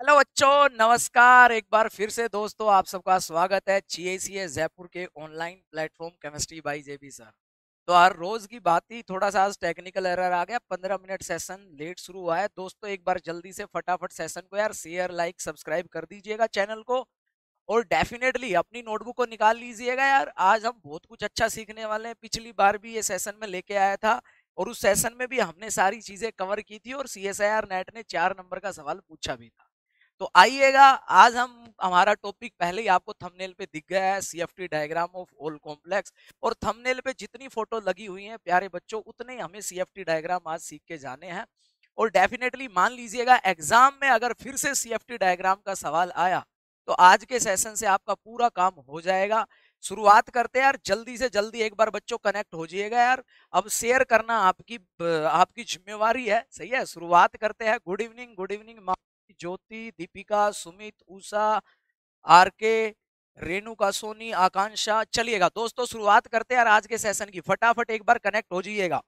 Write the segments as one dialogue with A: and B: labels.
A: Hello
B: बच्चों नमस्कार एक बार फिर से दोस्तों आप सबका स्वागत है जी जयपुर के
C: online platform chemistry by JB sir तो हर रोज की बात ही थोड़ा सा आज टेक्निकल एरर आ गया पंद्रह मिनट सेशन लेट शुरू हुआ है दोस्तों एक बार जल्दी से फटाफट सेशन को यार शेयर लाइक सब्सक्राइब कर दीजिएगा चैनल को और डेफिनेटली अपनी नोटबुक को निकाल लीजिएगा यार आज हम बहुत कुछ अच्छा सीखने वाले हैं पिछली बार भी ये सेशन में लेके आया था और उस सेशन में भी हमने सारी चीजें कवर की थी और सी नेट ने चार नंबर का सवाल पूछा भी था तो आइएगा आज हम हमारा टॉपिक पहले ही आपको थंबनेल पे दिख गया है CFT diagram of all complex और थंबनेल पे जितनी फोटो लगी हुई है प्यारे बच्चों उतने ही हमें सीएफटी डायग्राम आज सीख के जाने हैं और डेफिनेटली मान लीजिएगा एग्जाम में अगर फिर से सीएफटी डायग्राम का सवाल आया तो आज के सेशन से आपका पूरा काम हो जाएगा शुरुआत करते हैं यार जल्दी से जल्दी एक बार बच्चों कनेक्ट हो जाइएगा यार अब शेयर करना आपकी आपकी जिम्मेवारी है सही है शुरुआत करते हैं good evening good evening Jyoti Deepika Sumit Usha R K Renuka Soni आकांक्षा चलिएगा दोस्तों शुरुआत करते हैं आज के सेशन की फटाफट एक बार कनेक्ट हो जाइएगा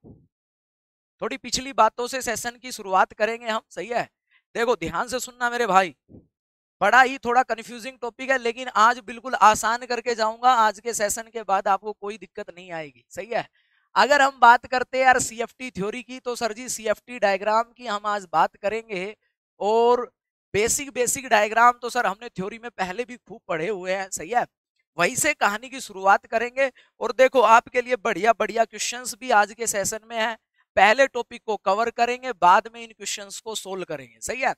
C: थोड़ी पिछली बातों से सेशन की शुरुआत करेंगे हम सही है देखो ध्यान से सुनना मेरे भाई बड़ा ही थोड़ा कंफ्यूजिंग टॉपिक है लेकिन आज बिल्कुल आसान करके जाऊंगा आज के सेशन के बाद आपको कोई दिक्कत नहीं आएगी सही है अगर हम बात करते हैं यार सी थ्योरी की तो सर जी सी डायग्राम की हम आज बात करेंगे और बेसिक बेसिक डायग्राम तो सर हमने थ्योरी में पहले भी खूब पढ़े हुए हैं सही है वहीं से कहानी की शुरुआत करेंगे और देखो आपके लिए बढ़िया बढ़िया क्वेश्चंस भी आज के सेशन में हैं पहले टॉपिक को कवर करेंगे बाद में इन क्वेश्चंस को सोल्व करेंगे सही है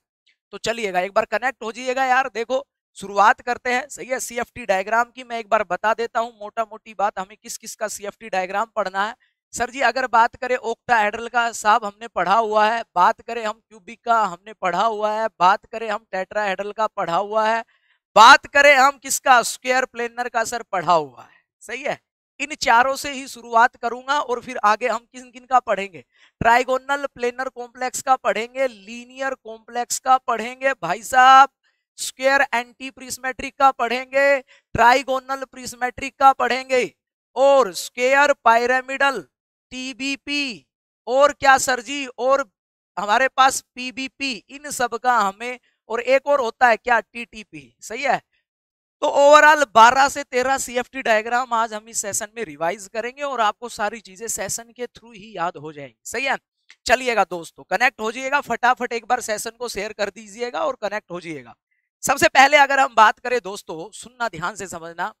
C: तो चलिएगा एक बार कनेक्ट हो जाइएगा यार देखो शुरुआत करते हैं सही है सी डायग्राम की मैं एक बार बता देता हूँ मोटा मोटी बात हमें किस किस का सी डायग्राम पढ़ना है सर जी अगर बात करें ओक्टाहेड्रल का साहब हमने पढ़ा हुआ है बात करें हम क्यूबिक का हमने पढ़ा हुआ है बात करें हम टेट्रा टेट्राहेड्रल का पढ़ा हुआ है बात करें हम किसका स्क्वायर प्लेनर का सर पढ़ा हुआ है सही है इन चारों से ही शुरुआत करूंगा और फिर आगे हम किन किन का पढ़ेंगे ट्राइगोनल प्लेनर कॉम्प्लेक्स का पढ़ेंगे लीनियर कॉम्प्लेक्स का पढ़ेंगे भाई साहब स्क्वेयर एंटी प्रिस्मेट्रिक का पढ़ेंगे ट्राइगोनल प्रिस्मेट्रिक का पढ़ेंगे और स्क्वेयर पायरामिडल टीबीपी और क्या सर जी और हमारे पास पीबीपी इन सब का हमें और एक और होता है क्या टीटीपी सही है तो ओवरऑल 12 से 13 सीएफटी डायग्राम आज हम इस सेशन में रिवाइज करेंगे और आपको सारी चीजें सेशन के थ्रू ही याद हो जाएंगी सही है चलिएगा दोस्तों कनेक्ट हो जाइएगा फटाफट एक बार सेशन को शेयर कर दीजिएगा और कनेक्ट हो जाइएगा सबसे पहले अगर हम बात करें दोस्तों सुनना ध्यान से समझना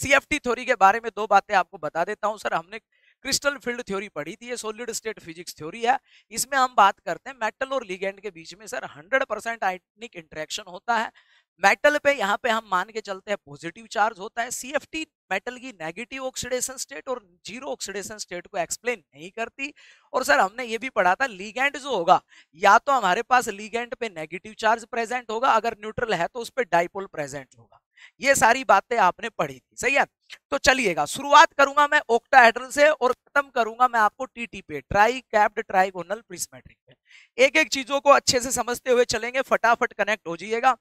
C: सीएफटी थ्योरी के बारे में दो बातें आपको बता देता हूं सर हमने क्रिस्टल फील्ड थ्योरी पढ़ी थी ये सॉलिड स्टेट फिजिक्स थ्योरी है इसमें हम बात करते हैं मेटल और लिगेंड के बीच में सर 100 परसेंट आइटनिक इंट्रैक्शन होता है मेटल पे यहाँ पे हम मान के चलते हैं पॉजिटिव चार्ज होता है सी मेटल की नेगेटिव ऑक्सीडेशन स्टेट और जीरो ऑक्सीडेशन स्टेट को एक्सप्लेन नहीं करती और सर हमने ये भी पढ़ा था लीगेंड जो होगा या तो हमारे पास लीगेंड पे नेगेटिव चार्ज प्रेजेंट होगा अगर न्यूट्रल है तो उस पर डाइपोल प्रेजेंट होगा ये सारी बातें आपने पढ़ी थी सही है तो चलिएगा शुरुआत करूंगा मैं ओक्टाहेड्रल से और खत्म करूंगा मैं आपको टीटी पे ट्राई कैप्ड ट्राइगोनल प्रिस्मेट्रिक पे एक एक चीजों को अच्छे से समझते हुए चलेंगे फटाफट कनेक्ट हो जाइएगा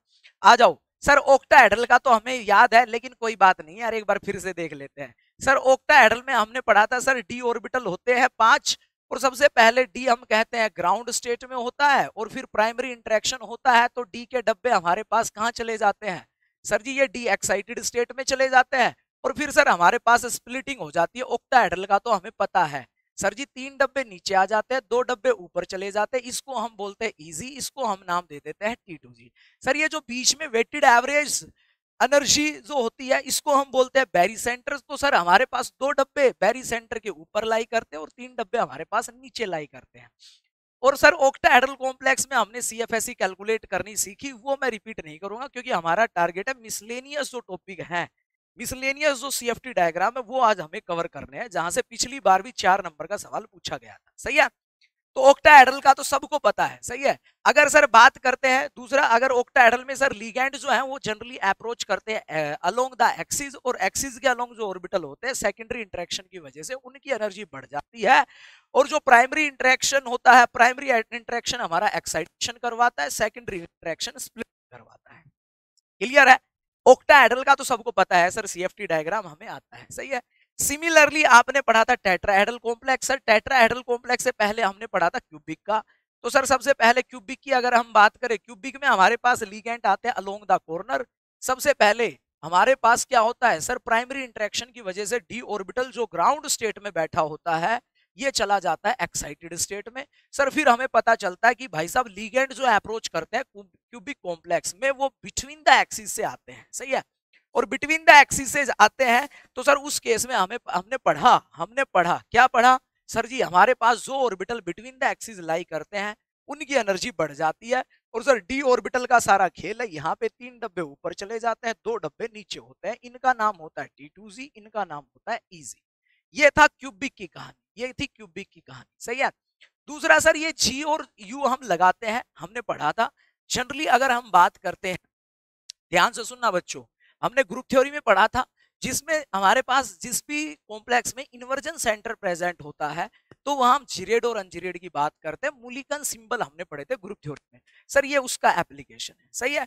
C: आ जाओ सर ओक्टाहेड्रल का तो हमें याद है लेकिन कोई बात नहीं यार एक बार फिर से देख लेते हैं सर ओक्टाहेड्रल में हमने पढ़ा था सर डी ऑर्बिटल होते हैं पांच और सबसे पहले डी हम कहते हैं ग्राउंड स्टेट में होता है और फिर प्राइमरी इंट्रैक्शन होता है तो डी के डब्बे हमारे पास कहाँ चले जाते हैं सर जी ये डी एक्साइटेड स्टेट में चले जाते हैं और फिर सर हमारे पास स्प्लिटिंग हो जाती है ओक्टाहेड्रल का तो हमें पता है सर जी तीन डब्बे नीचे आ जाते हैं दो डब्बे ऊपर चले जाते हैं इसको हम बोलते हैं इजी इसको हम नाम दे देते हैं टी टू जी सर ये जो बीच में वेटेड एवरेज एनर्जी जो होती है इसको हम बोलते हैं बैरी सेंटर तो सर हमारे पास दो डब्बे बैरी सेंटर के ऊपर लाई करते हैं और तीन डब्बे हमारे पास नीचे लाई करते हैं और सर ओक्टाहेड्रल कॉम्प्लेक्स में हमने सी कैलकुलेट e करनी सीखी वो मैं रिपीट नहीं करूंगा क्योंकि हमारा टारगेट है मिसलेनियस जो टॉपिक है मिसलेनियस जो सी डायग्राम है वो आज हमें कवर करने हैं जहां से पिछली बार भी चार नंबर का सवाल पूछा गया था सही है तो एडल का तो सबको पता है सही है अगर सर बात करते हैं दूसरा अगर एडल में सर लीगेंड जो है वो जनरली अप्रोच करते हैं अलोंग द एक्सिस और एक्सिस के अलोंग जो ऑर्बिटल होते हैं सेकेंडरी इंट्रैक्शन की वजह से उनकी एनर्जी बढ़ जाती है और जो प्राइमरी इंट्रैक्शन होता है प्राइमरी इंट्रैक्शन हमारा एक्साइटेशन करवाता है सेकेंडरी इंट्रैक्शन स्प्लिट करवाता है क्लियर है एडल का तो सबको पता है सर सी डायग्राम हमें आता है सही है सिमिलरली आपने पढ़ा था tetrahedral complex sir tetrahedral complex से पहले हमने पढ़ा था क्यूबिक का तो सर सबसे पहले क्यूबिक की अगर हम बात करें क्यूबिक में हमारे पास लीगेंट आते हैं अलोंग द कॉर्नर सबसे पहले हमारे पास क्या होता है सर प्राइमरी इंट्रैक्शन की वजह से डी ऑर्बिटल जो ग्राउंड स्टेट में बैठा होता है ये चला जाता है एक्साइटेड स्टेट में सर फिर हमें पता चलता है कि भाई साहब लीगेंट जो अप्रोच करते हैं क्यूबिक कॉम्प्लेक्स में वो बिटवीन द एक्सिस से आते हैं सही है और बिटवीन द एक्सिस आते हैं तो सर उस केस में हमें हमने पढ़ा हमने पढ़ा क्या पढ़ा सर जी हमारे पास जो orbital between the axis lie करते हैं उनकी एनर्जी बढ़ जाती है और सर डी ऑर्बिटल का सारा खेल है यहाँ पे तीन डब्बे ऊपर चले जाते हैं दो डब्बे नीचे होते हैं इनका नाम होता है टी टू जी इनका नाम होता है ईजी e ये था क्यूबिक की कहानी ये थी क्यूबिक की कहानी सही है दूसरा सर ये जी और यू हम लगाते हैं हमने पढ़ा था जनरली अगर हम बात करते हैं ध्यान से सुनना बच्चों हमने ग्रुप थ्योरी में पढ़ा था जिसमें हमारे पास जिस भी कॉम्प्लेक्स में इन्वर्जन सेंटर प्रेजेंट होता है तो वहां हम जिरेड और अनजिरेड की बात करते हैं मूलिकन सिंबल हमने पढ़े थे ग्रुप थ्योरी में सर ये उसका एप्लीकेशन है सही है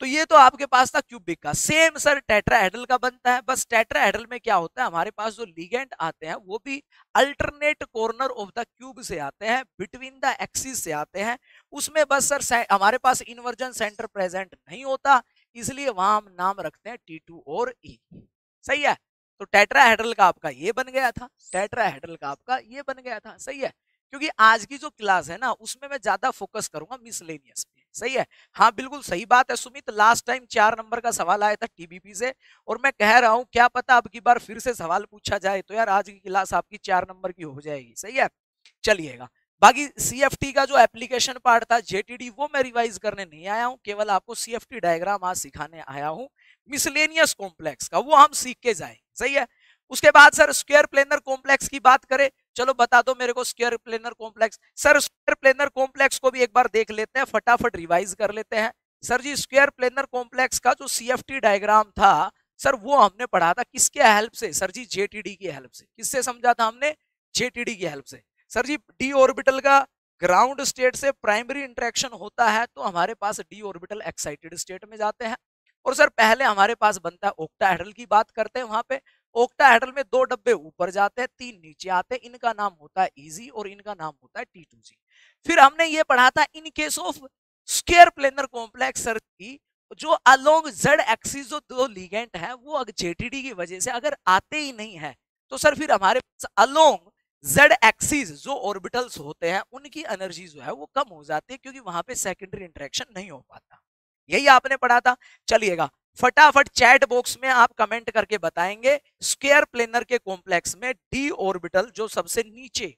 C: तो ये तो आपके पास था क्यूबिक का सेम सर हेडल का बनता है बस टेट्रा हेडल में क्या होता है हमारे पास जो लीगेंट आते हैं वो भी alternate corner of the cube से आते हैं बिटवीन द एक्सिस से आते हैं उसमें बस सर हमारे पास इन्वर्जन सेंटर प्रेजेंट नहीं होता इसलिए वहां हम नाम रखते हैं टी टू और ई e। सही है तो टेट्राहेड्रल का आपका ये बन गया था टेट्राहेड्रल का आपका ये बन गया था सही है क्योंकि आज की जो क्लास है ना उसमें मैं ज्यादा फोकस करूंगा मिसलेनियस पे सही है हाँ बिल्कुल सही बात है सुमित लास्ट टाइम चार नंबर का सवाल आया था टीबीपी से और मैं कह रहा हूँ क्या पता अब की बार फिर से सवाल पूछा जाए तो यार आज की क्लास आपकी चार नंबर की हो जाएगी सही है चलिएगा बाकी सी का जो एप्लीकेशन पार्ट था जेटीडी वो मैं रिवाइज करने नहीं आया हूँ केवल आपको सी डायग्राम आज सिखाने आया हूँ मिसलेनियस कॉम्प्लेक्स का वो हम सीख के जाए सही है उसके बाद सर स्क्वायर प्लेनर कॉम्प्लेक्स की बात करें चलो बता दो मेरे को square planar complex sir square planar complex को भी एक बार देख लेते हैं फटाफट रिवाइज कर लेते हैं sir ji square planar complex का जो सी डायग्राम था सर वो हमने पढ़ा था किसके हेल्प से सर जी जेटीडी की हेल्प से किससे समझा था हमने जेटीडी की हेल्प से सर जी डी ऑर्बिटल का ग्राउंड स्टेट से प्राइमरी इंट्रैक्शन होता है तो हमारे पास डी ऑर्बिटल एक्साइटेड स्टेट में जाते हैं और सर पहले हमारे पास बनता है ओक्टाहेड्रल की बात करते हैं वहां पे ओक्टाहेड्रल में दो डब्बे ऊपर जाते हैं तीन नीचे आते हैं इनका नाम होता है इजी e और इनका नाम होता है टी टू जी फिर हमने ये पढ़ा था in case of square planar complex sir की जो अलोंग जेड एक्सिस जो दो लीगेंट है वो जेटीडी की वजह से अगर आते ही नहीं है तो सर फिर हमारे पास अलोंग जेड एक्सिस जो ऑर्बिटल्स होते हैं उनकी एनर्जी जो है वो कम हो जाती है क्योंकि वहां पे सेकेंडरी इंटरेक्शन नहीं हो पाता यही आपने पढ़ा था चलिएगा फटाफट चैट बॉक्स में आप कमेंट करके बताएंगे स्क्वायर प्लेनर के कॉम्प्लेक्स में डी ऑर्बिटल जो सबसे नीचे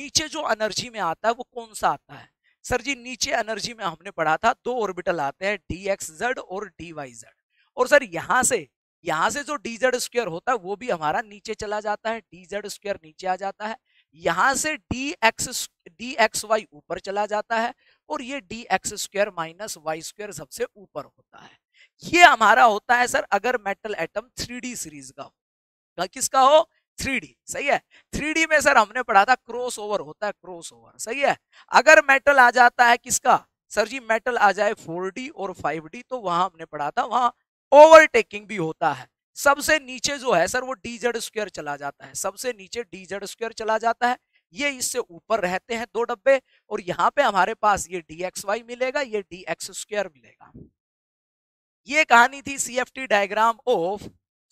C: नीचे जो एनर्जी में आता है वो कौन सा आता है सर जी नीचे एनर्जी में हमने पढ़ा था दो ऑर्बिटल आते हैं डी एक्स जेड और डी वाई जेड और सर यहाँ से यहाँ से जो डी जेड स्क्वायर होता है वो भी हमारा नीचे चला जाता है डी जेड स्क्वायर नीचे आ जाता है यहां से D X D x Y ऊपर चला जाता है और ये D x square minus Y square सबसे ऊपर होता है ये हमारा होता है सर अगर मेटल एटम थ्री सीरीज का हो किसका हो थ्री सही है थ्री में सर हमने पढ़ा था क्रॉस ओवर होता है क्रॉस ओवर सही है अगर मेटल आ जाता है किसका सर जी मेटल आ जाए फोर और फाइव तो वहां हमने पढ़ा था वहां ओवरटेकिंग भी होता है सबसे नीचे जो है सर वो डी जेड स्क्वायर चला जाता है सबसे नीचे डी जेड स्क्वायर चला जाता है ये इससे ऊपर रहते हैं दो डब्बे और यहाँ पे हमारे पास ये डी एक्स वाई मिलेगा ये डी एक्स मिलेगा ये कहानी थी C F T diagram of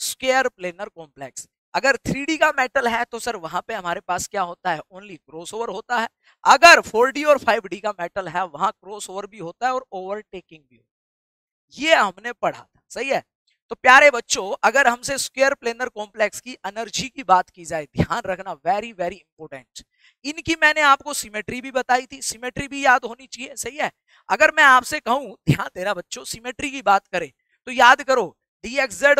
C: square planar complex अगर थ्री का मेटल है तो सर वहां पे हमारे पास क्या होता है ओनली क्रॉसओवर होता है अगर फोर और फाइव का मेटल है वहां क्रॉसओवर भी होता है और ओवरटेकिंग भी होता है ये हमने पढ़ा था सही है तो प्यारे बच्चों अगर हमसे स्क्वेयर प्लेनर कॉम्प्लेक्स की एनर्जी की बात की जाए ध्यान रखना वेरी वेरी इंपॉर्टेंट इनकी मैंने आपको सिमेट्री भी बताई थी सिमेट्री भी याद होनी चाहिए सही है अगर मैं आपसे कहूं ध्यान देना बच्चों सिमेट्री की बात करें तो याद करो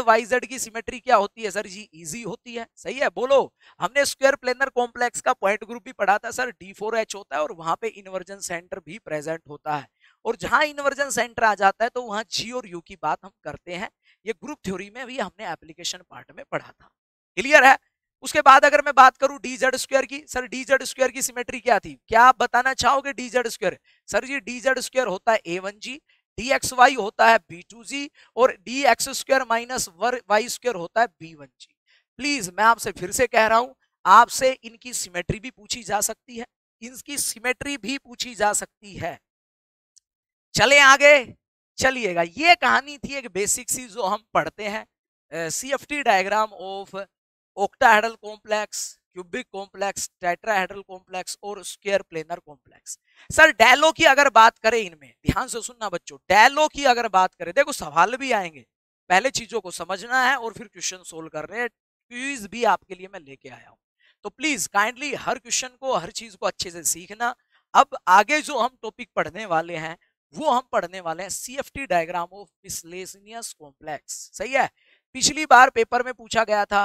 C: वाई जेड की सिमेट्री क्या होती है सर जी इजी होती है सही है बोलो हमने स्क्वेयर प्लेनर कॉम्प्लेक्स का पॉइंट ग्रुप भी पढ़ा था सर डी फोर एच होता है और वहां पे इन्वर्जन सेंटर भी प्रेजेंट होता है और जहां इन्वर्जन सेंटर आ जाता है तो वहां जी और यू की बात हम करते हैं ये ग्रुप थ्योरी में भी हमने एप्लीकेशन पार्ट में पढ़ा था क्लियर है उसके बाद अगर मैं बात करूं डी जेड स्क्वायर की सर डी जेड स्क्वायर की सिमेट्री क्या थी क्या आप बताना चाहोगे D Z square sir ji D Z square होता है A one G D x Y होता है बी टू जी और D x square minus Y square होता है बी वन जी प्लीज मैं आपसे फिर से कह रहा हूं आपसे इनकी सिमेट्री भी पूछी जा सकती है इनकी सिमेट्री भी पूछी जा सकती है चले आगे चलिएगा ये कहानी थी एक बेसिक सी जो हम पढ़ते हैं C F T diagram of octahedral complex cubic complex tetrahedral complex और स्क्वायर प्लेनर कॉम्प्लेक्स सर डैलो की अगर बात करें इनमें ध्यान से सुनना बच्चों डेलो की अगर बात करें देखो सवाल भी आएंगे पहले चीजों को समझना है और फिर क्वेश्चन सोल्व कर रहे हैं भी आपके लिए मैं लेके आया हूँ तो प्लीज काइंडली हर क्वेश्चन को हर चीज को अच्छे से सीखना अब आगे जो हम टॉपिक पढ़ने वाले हैं वो हम पढ़ने वाले हैं C F T diagram of miscellaneous complex सही है पिछली बार पेपर में पूछा गया था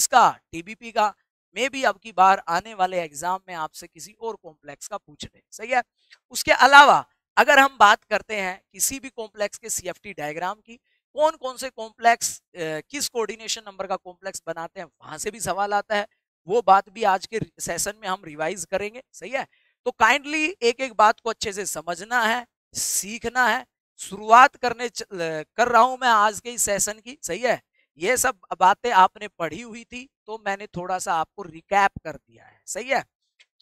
C: इसका टीबीपी का मे भी अब की बार आने वाले एग्जाम में आपसे किसी और कॉम्प्लेक्स का पूछ ले सही है उसके अलावा अगर हम बात करते हैं किसी भी कॉम्प्लेक्स के सी डायग्राम की कौन कौन से कॉम्प्लेक्स किस कोऑर्डिनेशन नंबर का कॉम्प्लेक्स बनाते हैं वहां से भी सवाल आता है वो बात भी आज के सेशन में हम रिवाइज करेंगे सही है तो काइंडली एक एक बात को अच्छे से समझना है सीखना है शुरुआत करने कर रहा हूं मैं आज के इस सेशन की सही है ये सब बातें आपने पढ़ी हुई थी तो मैंने थोड़ा सा आपको रिकैप कर दिया है सही है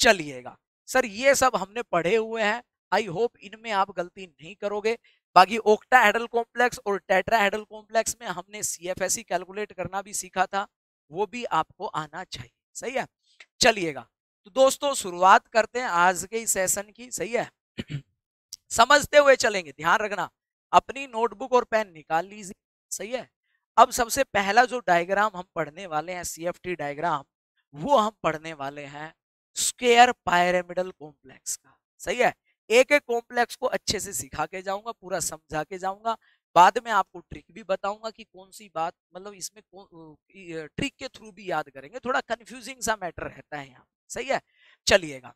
C: चलिएगा सर ये सब हमने पढ़े हुए हैं आई होप इनमें आप गलती नहीं करोगे बाकी ओक्टा हेडल कॉम्प्लेक्स और टेट्रा हेडल कॉम्प्लेक्स में हमने सी e कैलकुलेट करना भी सीखा था वो भी आपको आना चाहिए सही है चलिएगा तो दोस्तों शुरुआत करते हैं आज के इस सेशन की सही है समझते हुए चलेंगे ध्यान रखना अपनी नोटबुक और पेन निकाल लीजिए सही है अब सबसे पहला जो डायग्राम हम पढ़ने वाले हैं सी डायग्राम वो हम पढ़ने वाले हैं स्क्वेयर पायरेमिडल कॉम्प्लेक्स का सही है एक एक कॉम्प्लेक्स को अच्छे से सिखा के जाऊंगा पूरा समझा के जाऊंगा बाद में आपको ट्रिक भी बताऊंगा कि कौन सी बात मतलब इसमें ट्रिक के थ्रू भी याद करेंगे थोड़ा कंफ्यूजिंग सा मैटर रहता है यहाँ सही है चलिएगा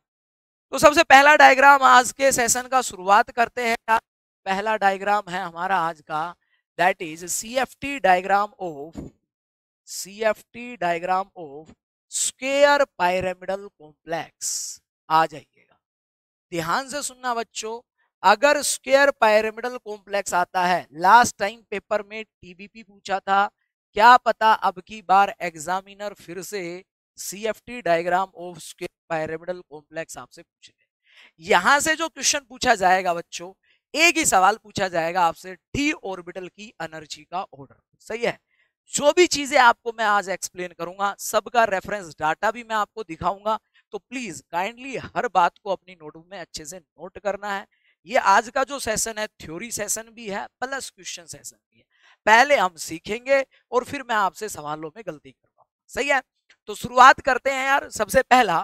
C: तो सबसे पहला डायग्राम आज के सेशन का शुरुआत करते हैं पहला डायग्राम है हमारा आज का that is C F T diagram of C F T diagram of square pyramidal complex आ जाइएगा ध्यान से सुनना बच्चों अगर स्क्वेयर पायरेमिडल कॉम्प्लेक्स आता है लास्ट टाइम पेपर में टीबीपी पूछा था क्या पता अब की बार एग्जामिनर फिर से C T diagram of square pyramidal complex आपसे पूछेंगे यहां से जो क्वेश्चन पूछा जाएगा बच्चों एक ही सवाल पूछा जाएगा आपसे डी ऑर्बिटल की एनर्जी का ऑर्डर सही है जो भी चीजें आपको मैं आज एक्सप्लेन करूंगा सबका रेफरेंस डाटा भी मैं आपको दिखाऊंगा तो प्लीज काइंडली हर बात को अपनी नोटबुक में अच्छे से नोट करना है ये आज का जो सेशन है थ्योरी सेशन भी है प्लस क्वेश्चन सेशन भी है पहले हम सीखेंगे और फिर मैं आपसे सवालों में गलती करूंगा सही है तो शुरुआत करते हैं यार सबसे पहला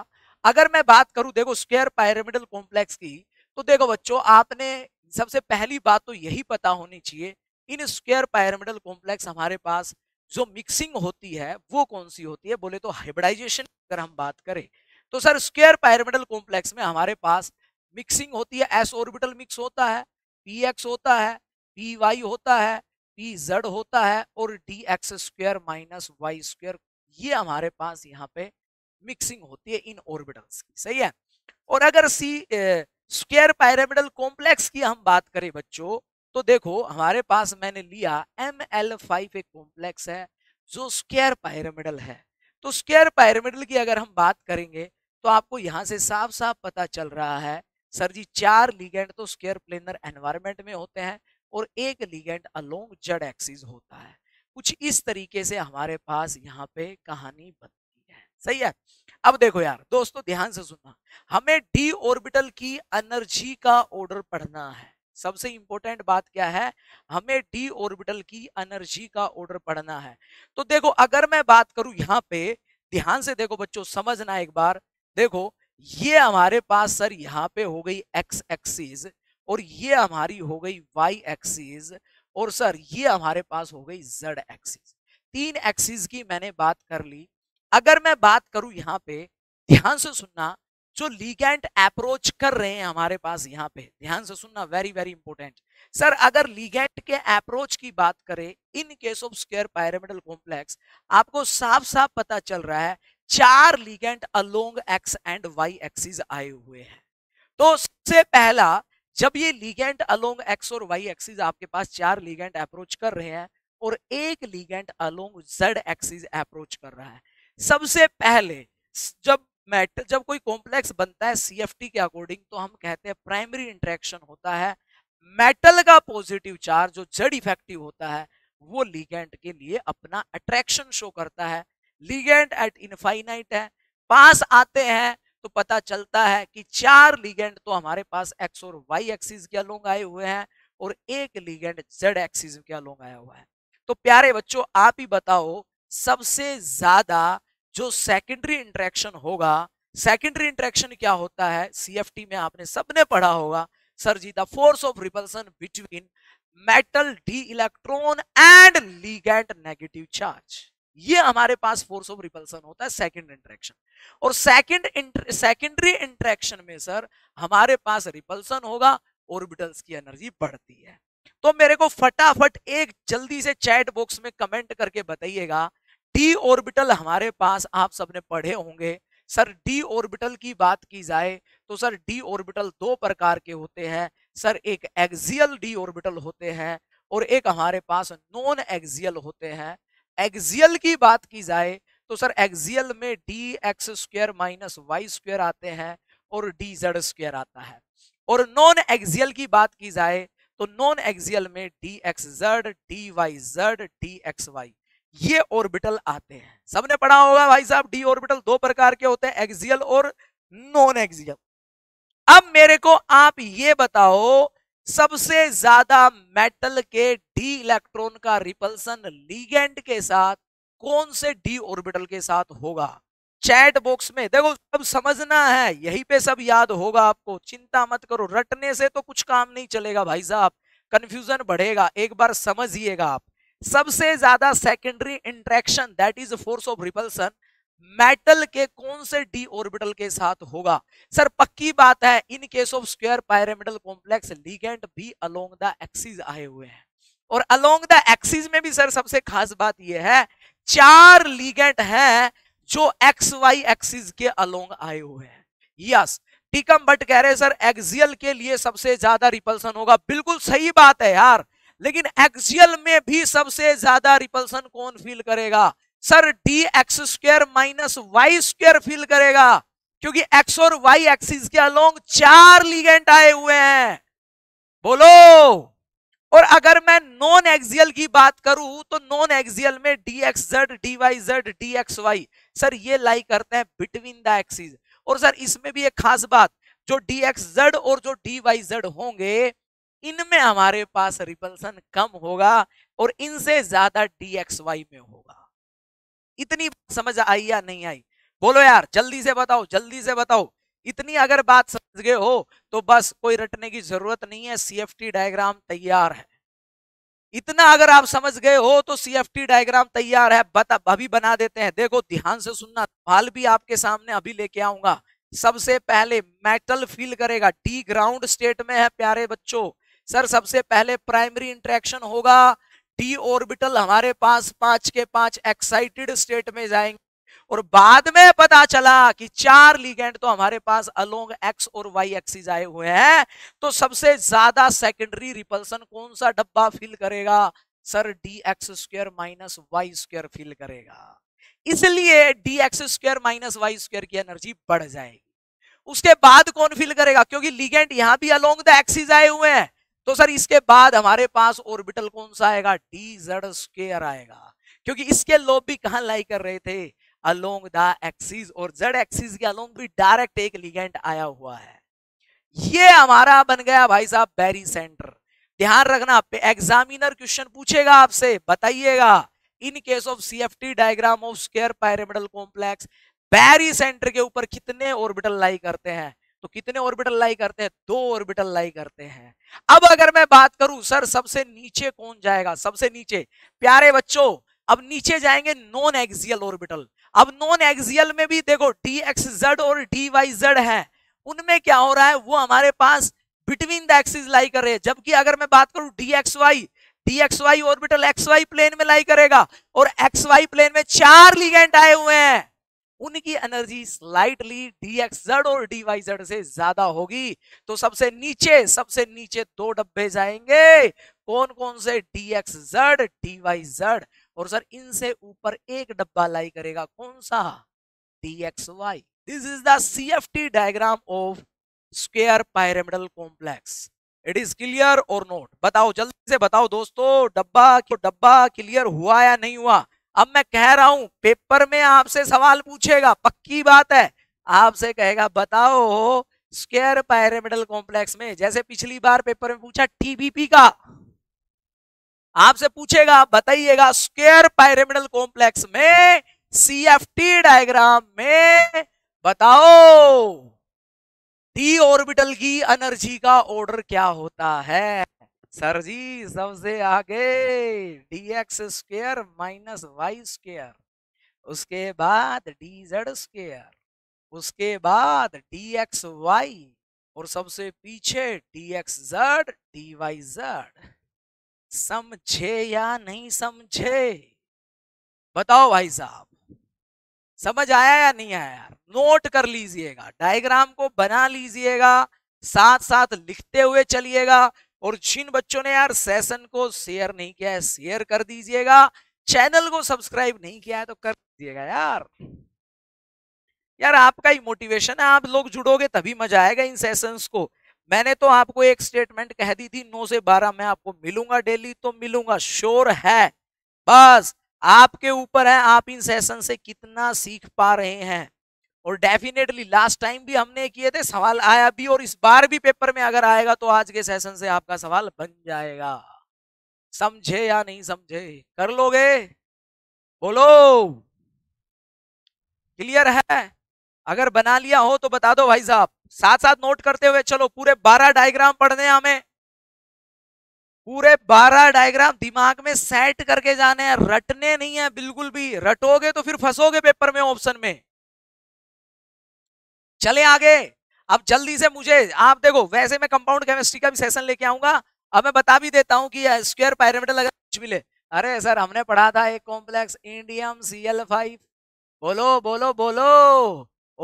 C: अगर मैं बात करूं देखो स्क्वेयर पैरामिडल कॉम्प्लेक्स की तो देखो बच्चों आपने सबसे पहली बात तो यही पता होनी चाहिए इन स्क्वेयर पैरामिडल कॉम्प्लेक्स हमारे पास जो मिक्सिंग होती है वो कौन सी होती है बोले तो हाइब्रिडाइजेशन अगर हम बात करें तो सर स्क्वेयर पैरामिडल कॉम्प्लेक्स में हमारे पास मिक्सिंग होती है एस ऑर्बिटल मिक्स होता है पी एक्स होता है पी वाई होता है पी जेड होता है और D x square minus Y square ये हमारे पास यहाँ पे मिक्सिंग होती है इन ऑर्बिटल्स की सही है और अगर सी स्क्वायर पायरामिडल कॉम्प्लेक्स की हम बात करें बच्चों तो देखो हमारे पास मैंने लिया एम एल फाइव एक कॉम्प्लेक्स है जो स्क्वायर पायरामिडल है तो स्क्वायर पायरामिडल की अगर हम बात करेंगे तो आपको यहाँ से साफ साफ पता चल रहा है सर जी चार लिगेंड तो स्क्वायर प्लेनर एनवायरमेंट में होते हैं और एक लिगेंड अलोंग जड एक्सिस होता है कुछ इस तरीके से हमारे पास यहाँ पे कहानी बनती सही है अब देखो यार दोस्तों ध्यान से सुनना हमें डी ऑर्बिटल की एनर्जी का ऑर्डर पढ़ना है सबसे इंपॉर्टेंट बात क्या है हमें डी ऑर्बिटल की एनर्जी का ऑर्डर पढ़ना है तो देखो अगर मैं बात करूं यहाँ पे ध्यान से देखो बच्चों समझना एक बार देखो ये हमारे पास सर यहाँ पे हो गई एक्स एक्सीज और ये हमारी हो गई वाई एक्सीज और सर ये हमारे पास हो गई जेड एक्सीज तीन एक्सीज की मैंने बात कर ली अगर मैं बात करूं यहाँ पे ध्यान से सुनना जो लीगेंट अप्रोच कर रहे हैं हमारे पास यहाँ पे ध्यान से सुनना वेरी वेरी इंपॉर्टेंट सर अगर लीगेंट के अप्रोच की बात करें in case of square pyramidal complex आपको साफ साफ पता चल रहा है चार ligand along X and Y axis आए हुए हैं तो सबसे पहला जब ये लीगेंट अलोंग एक्स और वाई एक्सिस आपके पास चार लीगेंट अप्रोच कर रहे हैं और एक ligand along Z axis approach कर रहा है सबसे पहले जब मैटर जब कोई कॉम्प्लेक्स बनता है सीएफटी के अकॉर्डिंग तो हम कहते हैं प्राइमरी इंट्रैक्शन होता है मेटल का पॉजिटिव चार्ज जो जड इफेक्टिव होता है वो लीगेंट के लिए अपना अट्रैक्शन शो करता है लीगेंट एट इनफाइनाइट है पास आते हैं तो पता चलता है कि चार लीगेंट तो हमारे पास एक्स और वाई एक्सिस के अलोंग आए हुए हैं और एक लीगेंट जेड एक्सिस के अलोंग आया हुआ है तो प्यारे बच्चों आप ही बताओ सबसे ज्यादा जो सेकेंडरी इंट्रैक्शन होगा सेकेंडरी इंट्रैक्शन क्या होता है सी में आपने सबने पढ़ा होगा sir ji the force of repulsion between metal D electron and ligand negative charge ये हमारे पास फोर्स ऑफ रिपल्सन होता है सेकंड इंट्रैक्शन और सेकंड सेकेंडरी इंट्रैक्शन में सर हमारे पास रिपल्सन होगा ऑर्बिटल्स की एनर्जी बढ़ती है तो मेरे को फटाफट एक जल्दी से चैट बॉक्स में कमेंट करके बताइएगा डी ऑर्बिटल हमारे पास आप सबने पढ़े होंगे सर डी ऑर्बिटल की बात की जाए तो सर डी ऑर्बिटल दो प्रकार के होते हैं सर एक एक्सियल डी ऑर्बिटल होते हैं और एक हमारे पास नॉन एक्सियल होते हैं एक्सियल की बात की जाए तो सर एक्सियल में D x square minus Y square आते हैं और डी जेड स्क्र आता है और नॉन एक्सियल की बात की जाए तो नॉन एक्सियल में D x z d Y z d x y ये ऑर्बिटल आते हैं सबने पढ़ा होगा भाई साहब डी ऑर्बिटल दो प्रकार के होते हैं एक्सियल और नॉन एक्सियल अब मेरे को आप ये बताओ सबसे ज्यादा मेटल के डी इलेक्ट्रॉन का रिपल्सन लीगेंड के साथ कौन से डी ऑर्बिटल के साथ होगा चैट बॉक्स में देखो सब समझना है यही पे सब याद होगा आपको चिंता मत करो रटने से तो कुछ काम नहीं चलेगा भाई साहब कंफ्यूजन बढ़ेगा एक बार समझिएगा आप सबसे ज्यादा secondary interaction that is force of repulsion metal के कौन से डी ऑर्बिटल के साथ होगा सर पक्की बात है in case of square pyramidal complex ligand भी अलोंग द एक्सिस आए हुए हैं और अलोंग द एक्सिस में भी सर सबसे खास बात यह है चार लीगेंट हैं जो एक्स वाई एक्सिस के अलोंग आए हुए हैं यस टीकम बट कह रहे सर एक्सियल के लिए सबसे ज्यादा रिपल्सन होगा बिल्कुल सही बात है यार लेकिन एक्सियल में भी सबसे ज्यादा रिपल्सन कौन फील करेगा sir d x square minus Y square feel करेगा क्योंकि एक्स और वाई एक्सिस के अलोंग चार लीगेंट आए हुए हैं बोलो और अगर मैं नॉन एक्सियल की बात करूं तो नॉन एक्सियल में D x z d Y z d x y sir ये लाई करते हैं बिटवीन द एक्सिस और सर इसमें भी एक खास बात जो डी एक्स जेड और जो डी वाई जेड होंगे इनमें हमारे पास रिपल्सन कम होगा और इनसे ज्यादा डी एक्स वाई में होगा इतनी समझ आई या नहीं आई बोलो यार जल्दी से बताओ जल्दी से बताओ इतनी अगर बात समझ गए हो तो बस कोई रटने की जरूरत नहीं है सीएफटी डायग्राम तैयार है इतना अगर आप समझ गए हो तो सीएफटी डायग्राम तैयार है बता अभी बना देते हैं देखो ध्यान से सुनना हाल भी आपके सामने अभी लेके आऊंगा सबसे पहले मेटल फील करेगा डी ग्राउंड स्टेट में है प्यारे बच्चों सर सबसे पहले प्राइमरी इंट्रैक्शन होगा डी ऑर्बिटल हमारे पास पांच के पांच एक्साइटेड स्टेट में जाएंगे और बाद में पता चला कि चार लीगेंड तो हमारे पास अलोंग एक्स और वाई एक्सिस आए हुए हैं तो सबसे ज्यादा सेकेंडरी रिपल्सन कौन सा डब्बा फिल करेगा sir d x square minus Y square fill करेगा इसलिए d x square minus Y square की एनर्जी बढ़ जाएगी उसके बाद कौन फिल करेगा क्योंकि लीगेंट यहां भी अलोंग द एक्सिस आए हुए हैं तो सर इसके बाद हमारे पास ऑर्बिटल कौन सा आएगा डी जेड स्केयर आएगा क्योंकि इसके लोब भी कहां लाई कर रहे थे अलोंग द एक्सिस और जेड एक्सिस के अलोंग भी डायरेक्ट एक लिगेंट आया हुआ है ये हमारा बन गया भाई साहब बैरी सेंटर ध्यान रखना एग्जामिनर क्वेश्चन पूछेगा आपसे बताइएगा in case of CFT diagram of square pyramidal complex barycentre के ऊपर कितने ऑर्बिटल लाई करते हैं तो कितने ऑर्बिटल लाई करते हैं दो ऑर्बिटल लाई करते हैं अब अगर मैं बात करूं सर सबसे नीचे कौन जाएगा सबसे नीचे प्यारे बच्चों अब नीचे जाएंगे नॉन एक्सियल ऑर्बिटल अब नॉन एक्सियल में भी देखो डी एक्स जेड और डी वाई जेड है उनमें क्या हो रहा है वो हमारे पास बिटवीन द एक्सिस लाई कर रहे हैं जबकि अगर मैं बात करूं d x y d x y orbital x y plane में लाई करेगा और एक्स वाई प्लेन में चार लिगेंट आए हुए हैं उनकी एनर्जी स्लाइटली डीएक्सजेड और डीवाईजेड से ज्यादा होगी तो सबसे नीचे सबसे नीचे दो डब्बे जाएंगे कौन कौन से डीएक्सजेड डीवाईजेड और सर इनसे ऊपर एक डब्बा लाई करेगा कौन सा y this is the T diagram of square pyramidal complex it is clear और नोट बताओ जल्दी से बताओ दोस्तों डब्बा डब्बा क्लियर हुआ या नहीं हुआ अब मैं कह रहा हूं पेपर में आपसे सवाल पूछेगा पक्की बात है आपसे कहेगा बताओ स्क्वायर पैरामिडल कॉम्प्लेक्स में जैसे पिछली बार पेपर में पूछा टीबीपी का आपसे पूछेगा बताइएगा स्क्वायर पैरामिडल कॉम्प्लेक्स में सीएफटी डायग्राम में बताओ डी ऑर्बिटल की एनर्जी का ऑर्डर क्या होता है सर जी सबसे आगे d x square minus Y square उसके बाद डी जेड स्क्र उसके बाद डी एक्स वाई और सबसे पीछे d x z d Y z समझे या नहीं समझे बताओ भाई साहब समझ आया या नहीं आया यार नोट कर लीजिएगा डायग्राम को बना लीजिएगा साथ साथ लिखते हुए चलिएगा और जिन बच्चों ने यार सेशन को शेयर नहीं किया है शेयर कर दीजिएगा चैनल को सब्सक्राइब नहीं किया है तो कर दीजिएगा यार यार आपका ही मोटिवेशन है आप लोग जुड़ोगे तभी मजा आएगा इन सेशंस को मैंने तो आपको एक स्टेटमेंट कह दी थी नौ से बारह मैं आपको मिलूंगा डेली तो मिलूंगा श्योर है बस आपके ऊपर है आप इन सेशन से कितना सीख पा रहे हैं और डेफिनेटली लास्ट टाइम भी हमने किए थे सवाल आया भी और इस बार भी पेपर में अगर आएगा तो आज के सेशन से आपका सवाल बन जाएगा समझे या नहीं समझे कर लोगे बोलो क्लियर है अगर बना लिया हो तो बता दो भाई साहब साथ साथ नोट करते हुए चलो पूरे बारह डायग्राम पढ़ने हमें पूरे बारह डायग्राम दिमाग में सेट करके जाने हैं रटने नहीं है बिल्कुल भी रटोगे तो फिर फंसोगे पेपर में ऑप्शन में चले आगे अब जल्दी से मुझे आप देखो वैसे मैं कंपाउंड केमिस्ट्री का भी सेशन लेके आऊंगा अब मैं बता भी देता हूँ कि स्क्वेयर पैरामीटर लगा कुछ मिले अरे सर हमने पढ़ा था एक complex indium C L five बोलो बोलो बोलो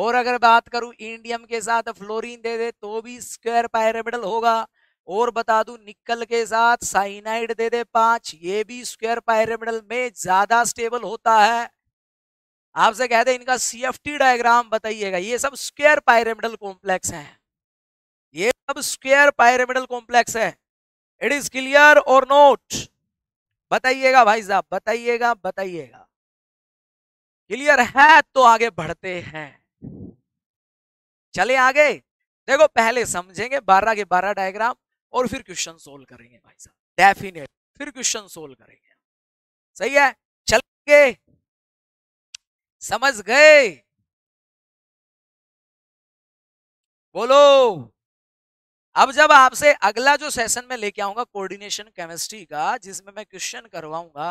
C: और अगर बात करूं इंडियम के साथ फ्लोरीन दे दे तो भी स्क्वायर पैरामिडल होगा और बता दूं निकल के साथ साइनाइड दे दे पांच ये भी स्क्वायर पैरामिडल में ज्यादा स्टेबल होता है आपसे कहते हैं इनका सी एफ टी डायग्राम बताइएगा ये सब स्क्वेयर पायरेमिडल कॉम्प्लेक्स है ये सब स्क्वेयर पायरेमिडल कॉम्प्लेक्स है इट इज क्लियर और नोट
B: बताइएगा भाई साहब बताइएगा बताइएगा क्लियर है तो आगे बढ़ते हैं चले आगे देखो पहले
C: समझेंगे बारह के बारह डायग्राम और फिर क्वेश्चन सोल्व करेंगे भाई साहब डेफिनेट फिर क्वेश्चन
A: सोल्व करेंगे सही है चलेंगे समझ गए बोलो
B: अब जब आपसे अगला जो सेशन में लेके आऊंगा कोऑर्डिनेशन केमिस्ट्री का जिसमें
C: मैं क्वेश्चन करवाऊंगा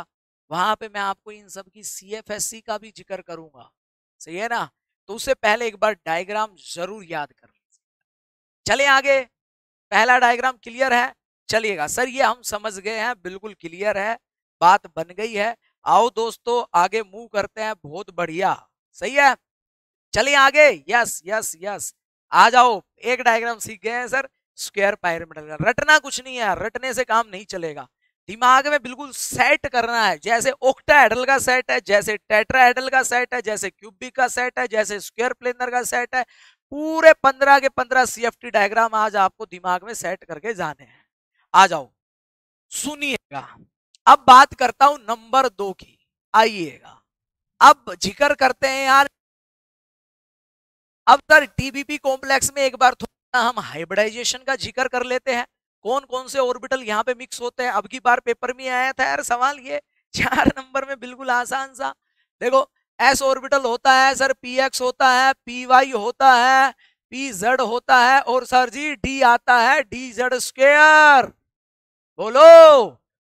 C: वहां पे मैं आपको इन सब की सीएफएससी का भी जिक्र करूंगा सही है ना तो उससे पहले एक बार डायग्राम जरूर याद कर लीजिए चले आगे पहला डायग्राम क्लियर है चलिएगा सर ये हम समझ गए हैं बिल्कुल क्लियर है बात बन गई है आओ दोस्तों आगे मूव करते हैं बहुत बढ़िया सही है चलिए आगे यस यस यस आ जाओ एक डायग्राम सीख गए हैं सर स्क्वायर पायरमेडल का रटना कुछ नहीं है रटने से काम नहीं चलेगा दिमाग में बिल्कुल सेट करना है जैसे ओक्टा हेडल का सेट है जैसे टेट्रा हेडल का सेट है जैसे क्यूबिक का सेट है जैसे स्क्वायर प्लेनर का सेट है पूरे पंद्रह के पंद्रह टी डायग्राम आज आपको दिमाग में सेट करके जाने हैं आ जाओ सुनिएगा अब बात करता हूं नंबर दो की आइएगा अब जिक्र करते हैं यार अब सर टीबीपी कॉम्प्लेक्स में एक बार थोड़ा हम हाइब्रिडाइजेशन का जिक्र कर लेते हैं कौन कौन से ऑर्बिटल यहाँ पे मिक्स होते हैं अब की बार पेपर में आया था यार सवाल ये चार नंबर में बिल्कुल आसान सा देखो एस ऑर्बिटल होता है सर पी एक्स होता है पी वाई होता है पी जेड होता है और सर जी डी आता है डी जेड स्क्वेयर बोलो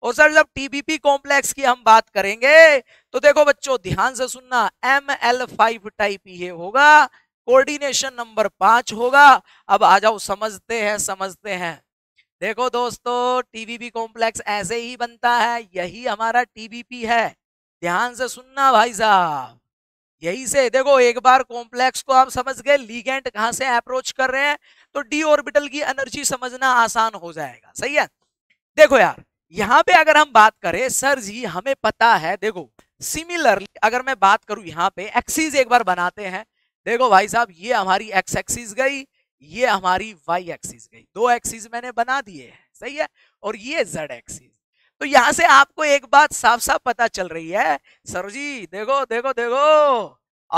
C: और सर जब टीबीपी कॉम्प्लेक्स की हम बात करेंगे तो देखो बच्चों ध्यान से सुनना एम एल फाइव टाइप ये होगा कोऑर्डिनेशन नंबर पांच होगा अब आ जाओ समझते हैं समझते हैं देखो दोस्तों टीबीपी कॉम्प्लेक्स ऐसे ही बनता है यही हमारा टीबीपी है ध्यान से सुनना भाई साहब यही से देखो एक बार कॉम्प्लेक्स को आप समझ गए लीगेंट कहां से अप्रोच कर रहे हैं तो डी ऑर्बिटल की एनर्जी समझना आसान हो जाएगा सही है देखो यार यहाँ पे अगर हम बात करें सर जी हमें पता है देखो सिमिलरली अगर मैं बात करूं यहाँ पे एक्सिस एक बार बनाते हैं देखो भाई साहब ये हमारी एक्स एक्सिस गई ये हमारी वाई एक्सिस गई दो एक्सिस मैंने बना दिए हैं सही है और ये जेड एक्सिस तो यहां से आपको एक बात साफ साफ पता चल रही है सर जी देखो देखो देखो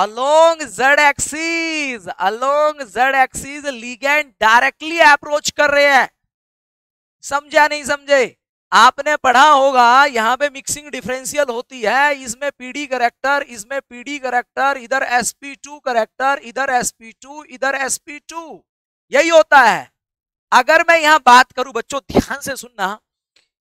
C: along Z axis along Z axis ligand directly approach कर रहे हैं समझा नहीं समझे आपने पढ़ा होगा यहाँ पे मिक्सिंग डिफरेंशियल होती है इसमें पीडी करेक्टर इसमें पीडी करेक्टर इधर एसपी टू करेक्टर इधर एसपी टू इधर एसपी टू यही होता है अगर मैं यहाँ बात करूं बच्चों ध्यान से सुनना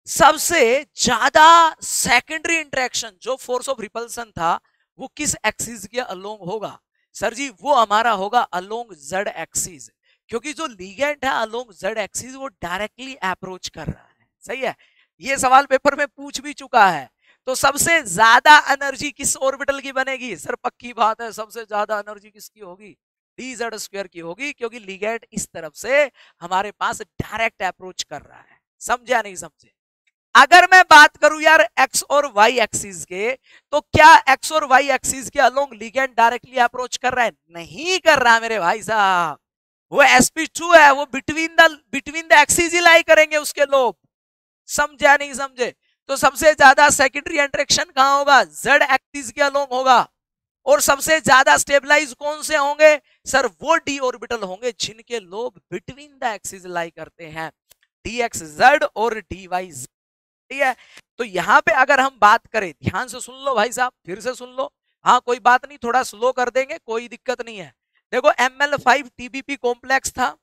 C: सबसे ज्यादा सेकेंडरी इंट्रैक्शन जो फोर्स ऑफ रिपल्सन था वो किस एक्सिस के अलोंग होगा सर जी वो हमारा होगा अलोंग जेड एक्सिस क्योंकि जो लीगेंट है अलोंग जेड एक्सिस वो डायरेक्टली अप्रोच कर रहा है सही है ये सवाल पेपर में पूछ भी चुका है तो सबसे ज्यादा एनर्जी किस ऑर्बिटल की बनेगी सर पक्की बात है सबसे ज्यादा एनर्जी किसकी होगी डी जेड स्क्वेयर की होगी क्योंकि लिगेट इस तरफ से हमारे पास डायरेक्ट अप्रोच कर रहा है समझा नहीं समझे अगर मैं बात करूं यार एक्स और वाई एक्सिस के तो क्या एक्स और वाई एक्सिस के अलोंग लिगेंड डायरेक्टली अप्रोच कर रहा है नहीं कर रहा मेरे भाई साहब वो एसपी टू है वो between the between the axis ही लाई करेंगे उसके लोग समझा नहीं समझे तो सबसे ज्यादा सेकेंडरी इंट्रेक्शन कहा होगा जेड एक्टिस के अलोंग होगा और सबसे ज्यादा स्टेबलाइज कौन से होंगे सर वो डी ऑर्बिटल होंगे जिनके लोग बिटवीन द एक्सिस लाई करते हैं डी एक्स जेड और डी वाई ठीक है तो यहाँ पे अगर हम बात करें ध्यान से सुन लो भाई साहब फिर से सुन लो हाँ कोई बात नहीं थोड़ा स्लो कर देंगे कोई दिक्कत नहीं है देखो M L five TBP complex था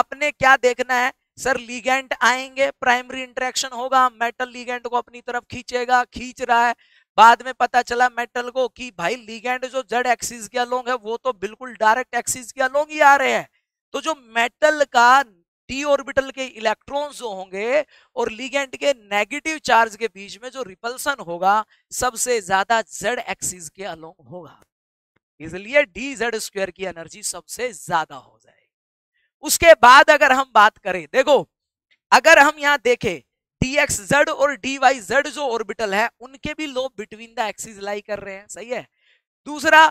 C: आपने क्या देखना है सर लीगेंट आएंगे प्राइमरी इंट्रैक्शन होगा मेटल लीगेंट को अपनी तरफ खींचेगा खींच रहा है बाद में पता चला मेटल को कि भाई लीगेंट जो जड एक्सिस के अलोंग है वो तो बिल्कुल डायरेक्ट एक्सिस के अलोंग ही आ रहे हैं तो जो मेटल का डी ऑर्बिटल के इलेक्ट्रॉन जो होंगे और लीगेंट के नेगेटिव चार्ज के बीच में जो रिपल्सन होगा सबसे ज्यादा जेड एक्सिस के अलोंग होगा इसलिए डी जेड स्क्वेयर की एनर्जी सबसे ज्यादा हो जाएगी उसके बाद अगर हम बात करें देखो अगर हम यहां देखें डीएक्स जड और वाई जड जो ऑर्बिटल है उनके भी lobe between the axis lie कर रहे हैं सही है दूसरा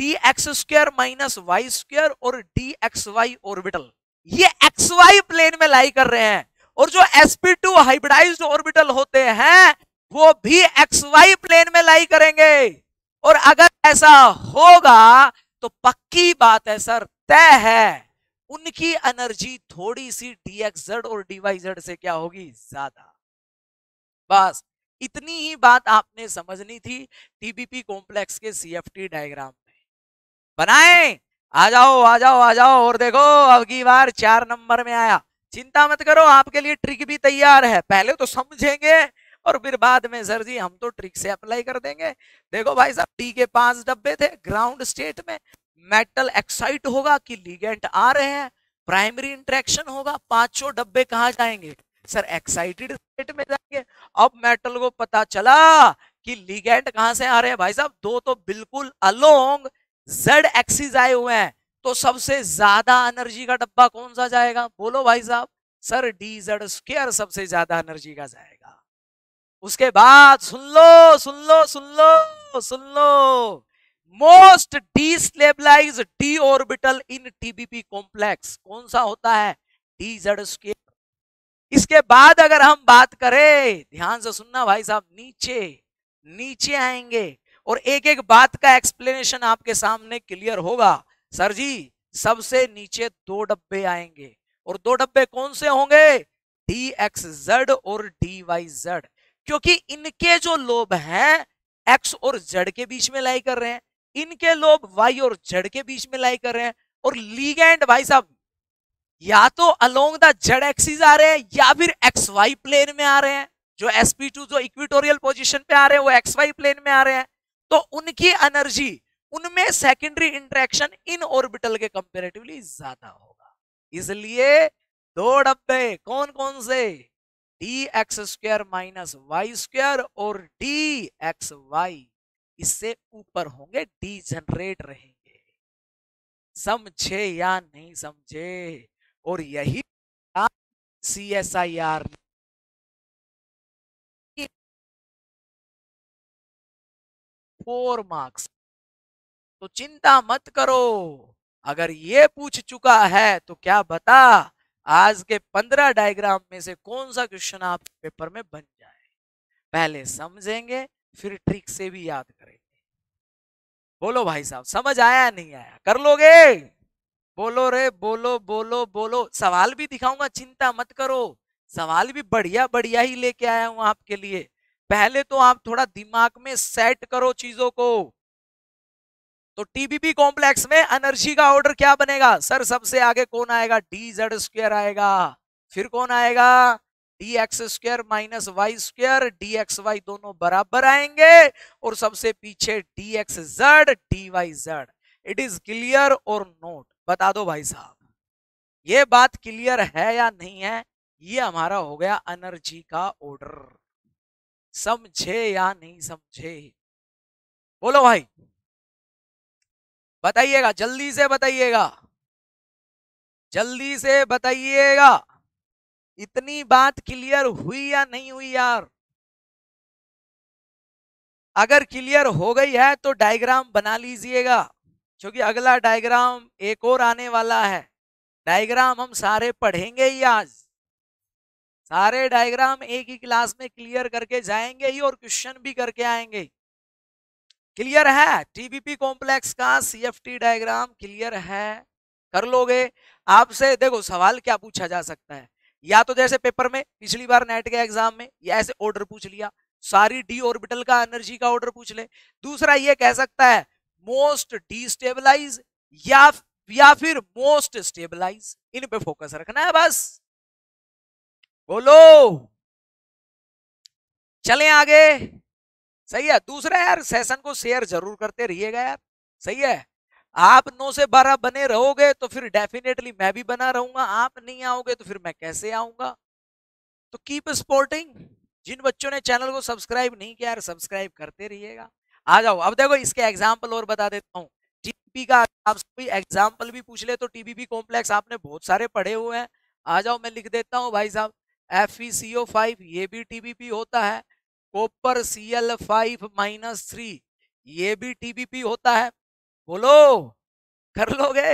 C: d x square minus Y square और डी एक्स वाई ऑर्बिटल ये एक्स वाई प्लेन में लाई कर रहे हैं और जो एसपी टू हाइब्राइज ऑर्बिटल होते हैं वो भी एक्स वाई प्लेन में लाई करेंगे और अगर ऐसा होगा तो पक्की बात है सर तय है उनकी एनर्जी थोड़ी सी डी जेड और डीवाई जेड से क्या होगी ज्यादा बस इतनी ही बात आपने समझनी थी टीबीपी कॉम्प्लेक्स के सीएफटी डायग्राम में बनाए आ जाओ आ जाओ आ जाओ और देखो अगली बार चार नंबर में आया चिंता मत करो आपके लिए ट्रिक भी तैयार है पहले तो समझेंगे और फिर बाद में सर जी हम तो ट्रिक से अप्लाई कर देंगे देखो भाई साहब टी के पांच डब्बे थे ग्राउंड स्टेट में मेटल एक्साइट होगा कि लीगेंट आ रहे हैं प्राइमरी इंट्रैक्शन होगा पांचों डब्बे कहा जाएंगे सर एक्साइटेड स्टेट में जाएंगे अब मेटल को पता चला कि लीगेंट कहां से आ रहे हैं भाई साहब दो तो बिल्कुल अलोंग जेड एक्सिस आए हुए हैं तो सबसे ज्यादा एनर्जी का डब्बा कौन सा जाएगा बोलो भाई साहब सर डी जेड स्केयर सबसे ज्यादा एनर्जी का जाएगा उसके बाद सुन लो सुन लो सुन लो सुन लो most destabilise d orbital in TBP complex कौन सा होता है डी जेड स्केयर इसके बाद अगर हम बात करें ध्यान से सुनना भाई साहब नीचे नीचे आएंगे और एक एक बात का एक्सप्लेनेशन आपके सामने क्लियर होगा सर जी सबसे नीचे दो डब्बे आएंगे और दो डब्बे कौन से होंगे डी एक्स जेड और डी वाई जेड क्योंकि इनके जो लोब हैं एक्स और जेड के बीच में लाई कर रहे हैं इनके लोग वाई और जड़ के बीच में लाई कर रहे हैं और लीगेंड भाई साहब या तो अलोंग द जड़ एक्सिस आ रहे हैं या फिर एक्स वाई प्लेन में आ रहे हैं जो एस पी टू जो इक्विटोरियल पोजिशन पे आ रहे हैं वो एक्स वाई प्लेन में आ रहे हैं तो उनकी एनर्जी उनमें सेकेंडरी इंट्रैक्शन इन ऑर्बिटल के कंपेरेटिवली ज्यादा होगा इसलिए दो डब्बे कौन कौन से D x square minus Y square और डी एक्स वाई इससे ऊपर होंगे डीजनरेट
B: रहेंगे समझे या नहीं समझे और यही
A: C S I R four marks तो
B: चिंता मत करो अगर ये पूछ चुका है तो क्या बता
C: आज के पंद्रह डायग्राम में से कौन सा क्वेश्चन आप पेपर में बन जाए पहले समझेंगे फिर ट्रिक से भी याद करेंगे बोलो भाई साहब समझ आया नहीं आया कर लोगे बोलो रे बोलो बोलो बोलो सवाल भी दिखाऊंगा चिंता मत करो सवाल भी बढ़िया बढ़िया ही लेके आया हूं आपके लिए पहले तो आप थोड़ा दिमाग में सेट करो चीजों को तो टीबीपी कॉम्प्लेक्स में एनर्जी का ऑर्डर क्या बनेगा सर सबसे आगे कौन आएगा डी जेड स्क्वेयर आएगा फिर कौन आएगा d x square minus Y square d x y दोनों बराबर आएंगे और सबसे पीछे d x z d Y z it is clear और नोट बता दो भाई साहब ये बात क्लियर है या नहीं है ये हमारा हो गया एनर्जी का ऑर्डर
B: समझे या नहीं समझे बोलो भाई बताइएगा जल्दी से बताइएगा जल्दी से बताइएगा इतनी बात क्लियर हुई या नहीं हुई यार अगर क्लियर हो गई है तो डायग्राम बना लीजिएगा
C: क्योंकि अगला डायग्राम एक और आने वाला है डायग्राम हम सारे पढ़ेंगे ही आज सारे डायग्राम एक ही क्लास में क्लियर करके जाएंगे ही और क्वेश्चन भी करके आएंगे क्लियर है टीबीपी कॉम्प्लेक्स का सीएफटी डायग्राम क्लियर है कर लोगे आपसे देखो सवाल क्या पूछा जा सकता है या तो जैसे पेपर में पिछली बार नेट के एग्जाम में या ऐसे ऑर्डर पूछ लिया सारी डी ऑर्बिटल का एनर्जी का ऑर्डर पूछ ले दूसरा ये कह सकता है मोस्ट
B: डिस्टेबलाइज या या फिर मोस्ट स्टेबलाइज इन पे फोकस रखना है बस बोलो चले आगे सही है दूसरा यार सेशन को शेयर जरूर करते रहिएगा यार सही है
C: आप नौ से बारह बने रहोगे तो फिर डेफिनेटली मैं भी बना रहूंगा आप नहीं आओगे तो फिर मैं कैसे आऊंगा तो कीप स्पोर्टिंग जिन बच्चों ने चैनल को सब्सक्राइब नहीं किया यार सब्सक्राइब करते रहिएगा आ जाओ अब देखो इसके एग्जाम्पल और बता देता हूँ टीबीपी का आप एग्जाम्पल भी पूछ ले तो टीबीपी कॉम्प्लेक्स आपने बहुत सारे पढ़े हुए हैं आ जाओ मैं लिख देता हूँ भाई साहब एफ ई सी ओ फाइव ये भी टीबीपी होता है copper C L five minus three ये भी टीबीपी होता है बोलो कर लोगे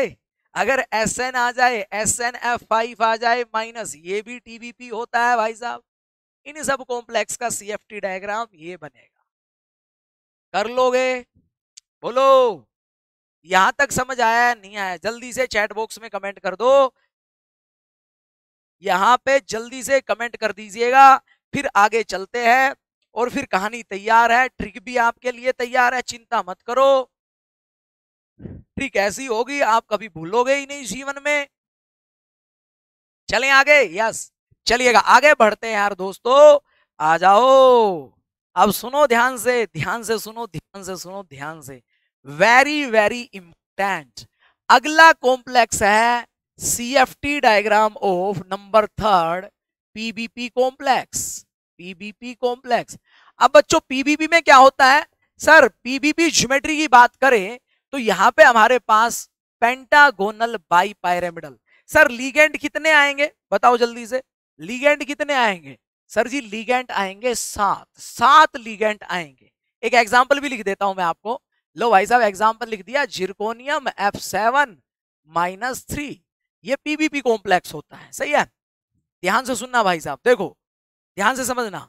C: अगर एस एन आ जाए एस एन एफ फाइव आ जाए माइनस ये भी टीबीपी होता है भाई साहब इन सब कॉम्प्लेक्स का सीएफटी डायग्राम
B: ये बनेगा कर लोगे बोलो यहां तक समझ आया नहीं आया जल्दी से चैट बॉक्स में कमेंट कर दो
C: यहां पे जल्दी से कमेंट कर दीजिएगा फिर आगे चलते हैं और फिर कहानी तैयार है ट्रिक भी आपके लिए तैयार है चिंता मत करो हिस्ट्री कैसी होगी आप कभी भूलोगे ही नहीं जीवन में चले आगे यस चलिएगा आगे बढ़ते हैं यार दोस्तों आ जाओ अब सुनो ध्यान से ध्यान से सुनो ध्यान से सुनो ध्यान से वेरी वेरी इंपॉर्टेंट अगला कॉम्प्लेक्स है C F T diagram of number third PBP complex PBP complex अब बच्चों पीबीपी में क्या होता है सर पीबीपी ज्योमेट्री की बात करें तो यहां पे हमारे पास pentagonal bipyramidal sir ligand कितने आएंगे बताओ जल्दी से लीगेंट कितने आएंगे सर जी लीगेंट आएंगे सात सात लीगेंट आएंगे एक एग्जाम्पल भी लिख देता हूं मैं आपको लो भाई साहब एग्जाम्पल लिख दिया zirconium F seven minus three ये पीबीपी कॉम्प्लेक्स होता है सही है ध्यान से सुनना भाई साहब देखो ध्यान से समझना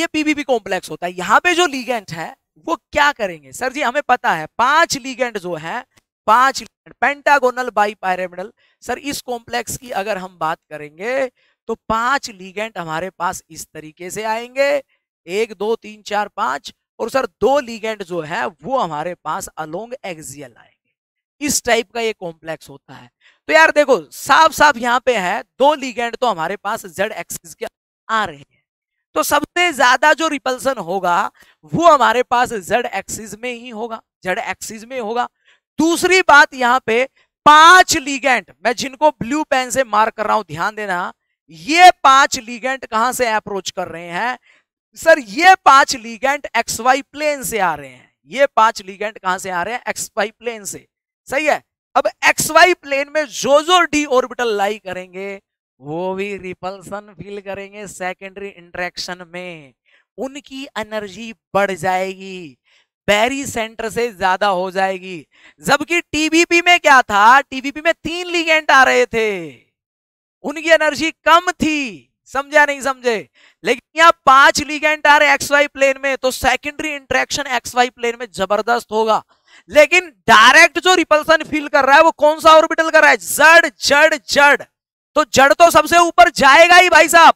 C: ये पीबीपी कॉम्प्लेक्स होता है यहाँ पे जो लीगेंट है वो क्या करेंगे सर जी हमें पता है पांच लीगेंड जो है पांच ligand pentagonal bipyramidal sir इस कॉम्प्लेक्स की अगर हम बात करेंगे तो पांच लीगेंड हमारे पास इस तरीके से आएंगे एक दो तीन चार पांच और सर दो लीगेंड जो है वो हमारे पास अलोंग एक्सियल आएंगे इस टाइप का ये कॉम्प्लेक्स होता है तो यार देखो साफ साफ यहाँ पे है दो लीगेंड तो हमारे पास जेड एक्सिस के आ रहे हैं तो सबसे ज्यादा जो रिपल्सन होगा वो हमारे पास जेड एक्सिस में ही होगा जेड एक्सिस में होगा दूसरी बात यहां पे पांच लीगेंट मैं जिनको ब्लू पेन से मार्क कर रहा हूं ध्यान देना ये पांच लीगेंट कहां से अप्रोच कर रहे हैं सर ये पांच लीगेंट एक्स वाई प्लेन से आ रहे हैं ये पांच लीगेंट कहां से आ रहे हैं एक्स वाई प्लेन से सही है अब एक्स वाई प्लेन में जो जो डी ऑर्बिटल लाई करेंगे वो भी रिपल्सन फील करेंगे सेकेंडरी इंट्रैक्शन में उनकी एनर्जी बढ़ जाएगी बैरी सेंटर से ज्यादा हो जाएगी जबकि टीबीपी में क्या था टीबीपी में तीन लिगेंट आ रहे थे उनकी एनर्जी कम थी समझा नहीं समझे लेकिन यहां पांच लिगेंट आ रहे एक्स वाई प्लेन में तो secondary interaction x y plane में जबरदस्त होगा लेकिन डायरेक्ट जो रिपल्सन फील कर रहा है वो कौन सा ऑर्बिटल कर रहा है जड़ जड़ जड़ तो जड़ तो सबसे ऊपर जाएगा ही भाई साहब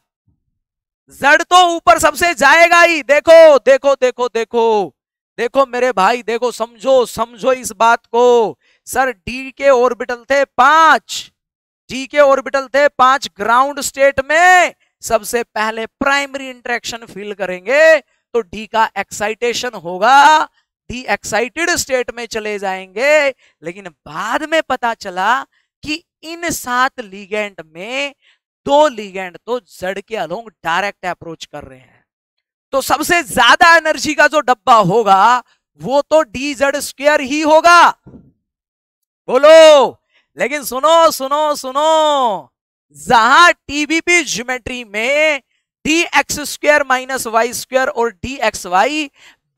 C: जड़ तो ऊपर सबसे जाएगा ही देखो देखो देखो देखो देखो मेरे भाई देखो समझो समझो इस बात को सर डी के ऑर्बिटल थे पांच डी के ऑर्बिटल थे पांच ग्राउंड स्टेट में सबसे पहले प्राइमरी इंट्रेक्शन फील करेंगे तो डी का एक्साइटेशन होगा डी एक्साइटेड स्टेट में चले जाएंगे लेकिन बाद में पता चला कि इन सात लीगेंड में दो लीगेंड तो जड़ के अलोंग डायरेक्ट अप्रोच कर रहे हैं तो सबसे ज्यादा एनर्जी का जो डब्बा होगा वो तो डी जेड स्क्वेयर ही होगा बोलो लेकिन सुनो सुनो सुनो जहां टीबीपी ज्योमेट्री में D x square minus Y square और D x y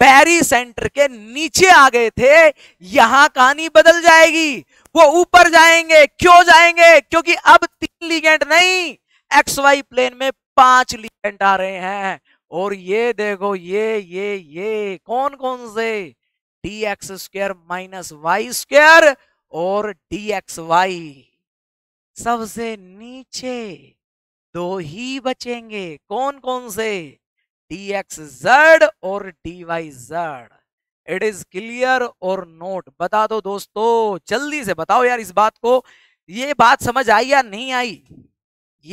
C: barycentre के नीचे आ गए थे यहां कहानी बदल जाएगी वो ऊपर जाएंगे क्यों जाएंगे क्योंकि अब तीन लीगेंट नहीं एक्स वाई प्लेन में पांच लीगेंट आ रहे हैं और ये देखो ये ये ये कौन कौन से D x square minus Y square और डी एक्स वाई सबसे नीचे दो ही बचेंगे कौन कौन से डी एक्स जेड और D Y z it is clear और नोट बता दो दोस्तों जल्दी से बताओ यार इस बात को ये बात समझ आई या नहीं आई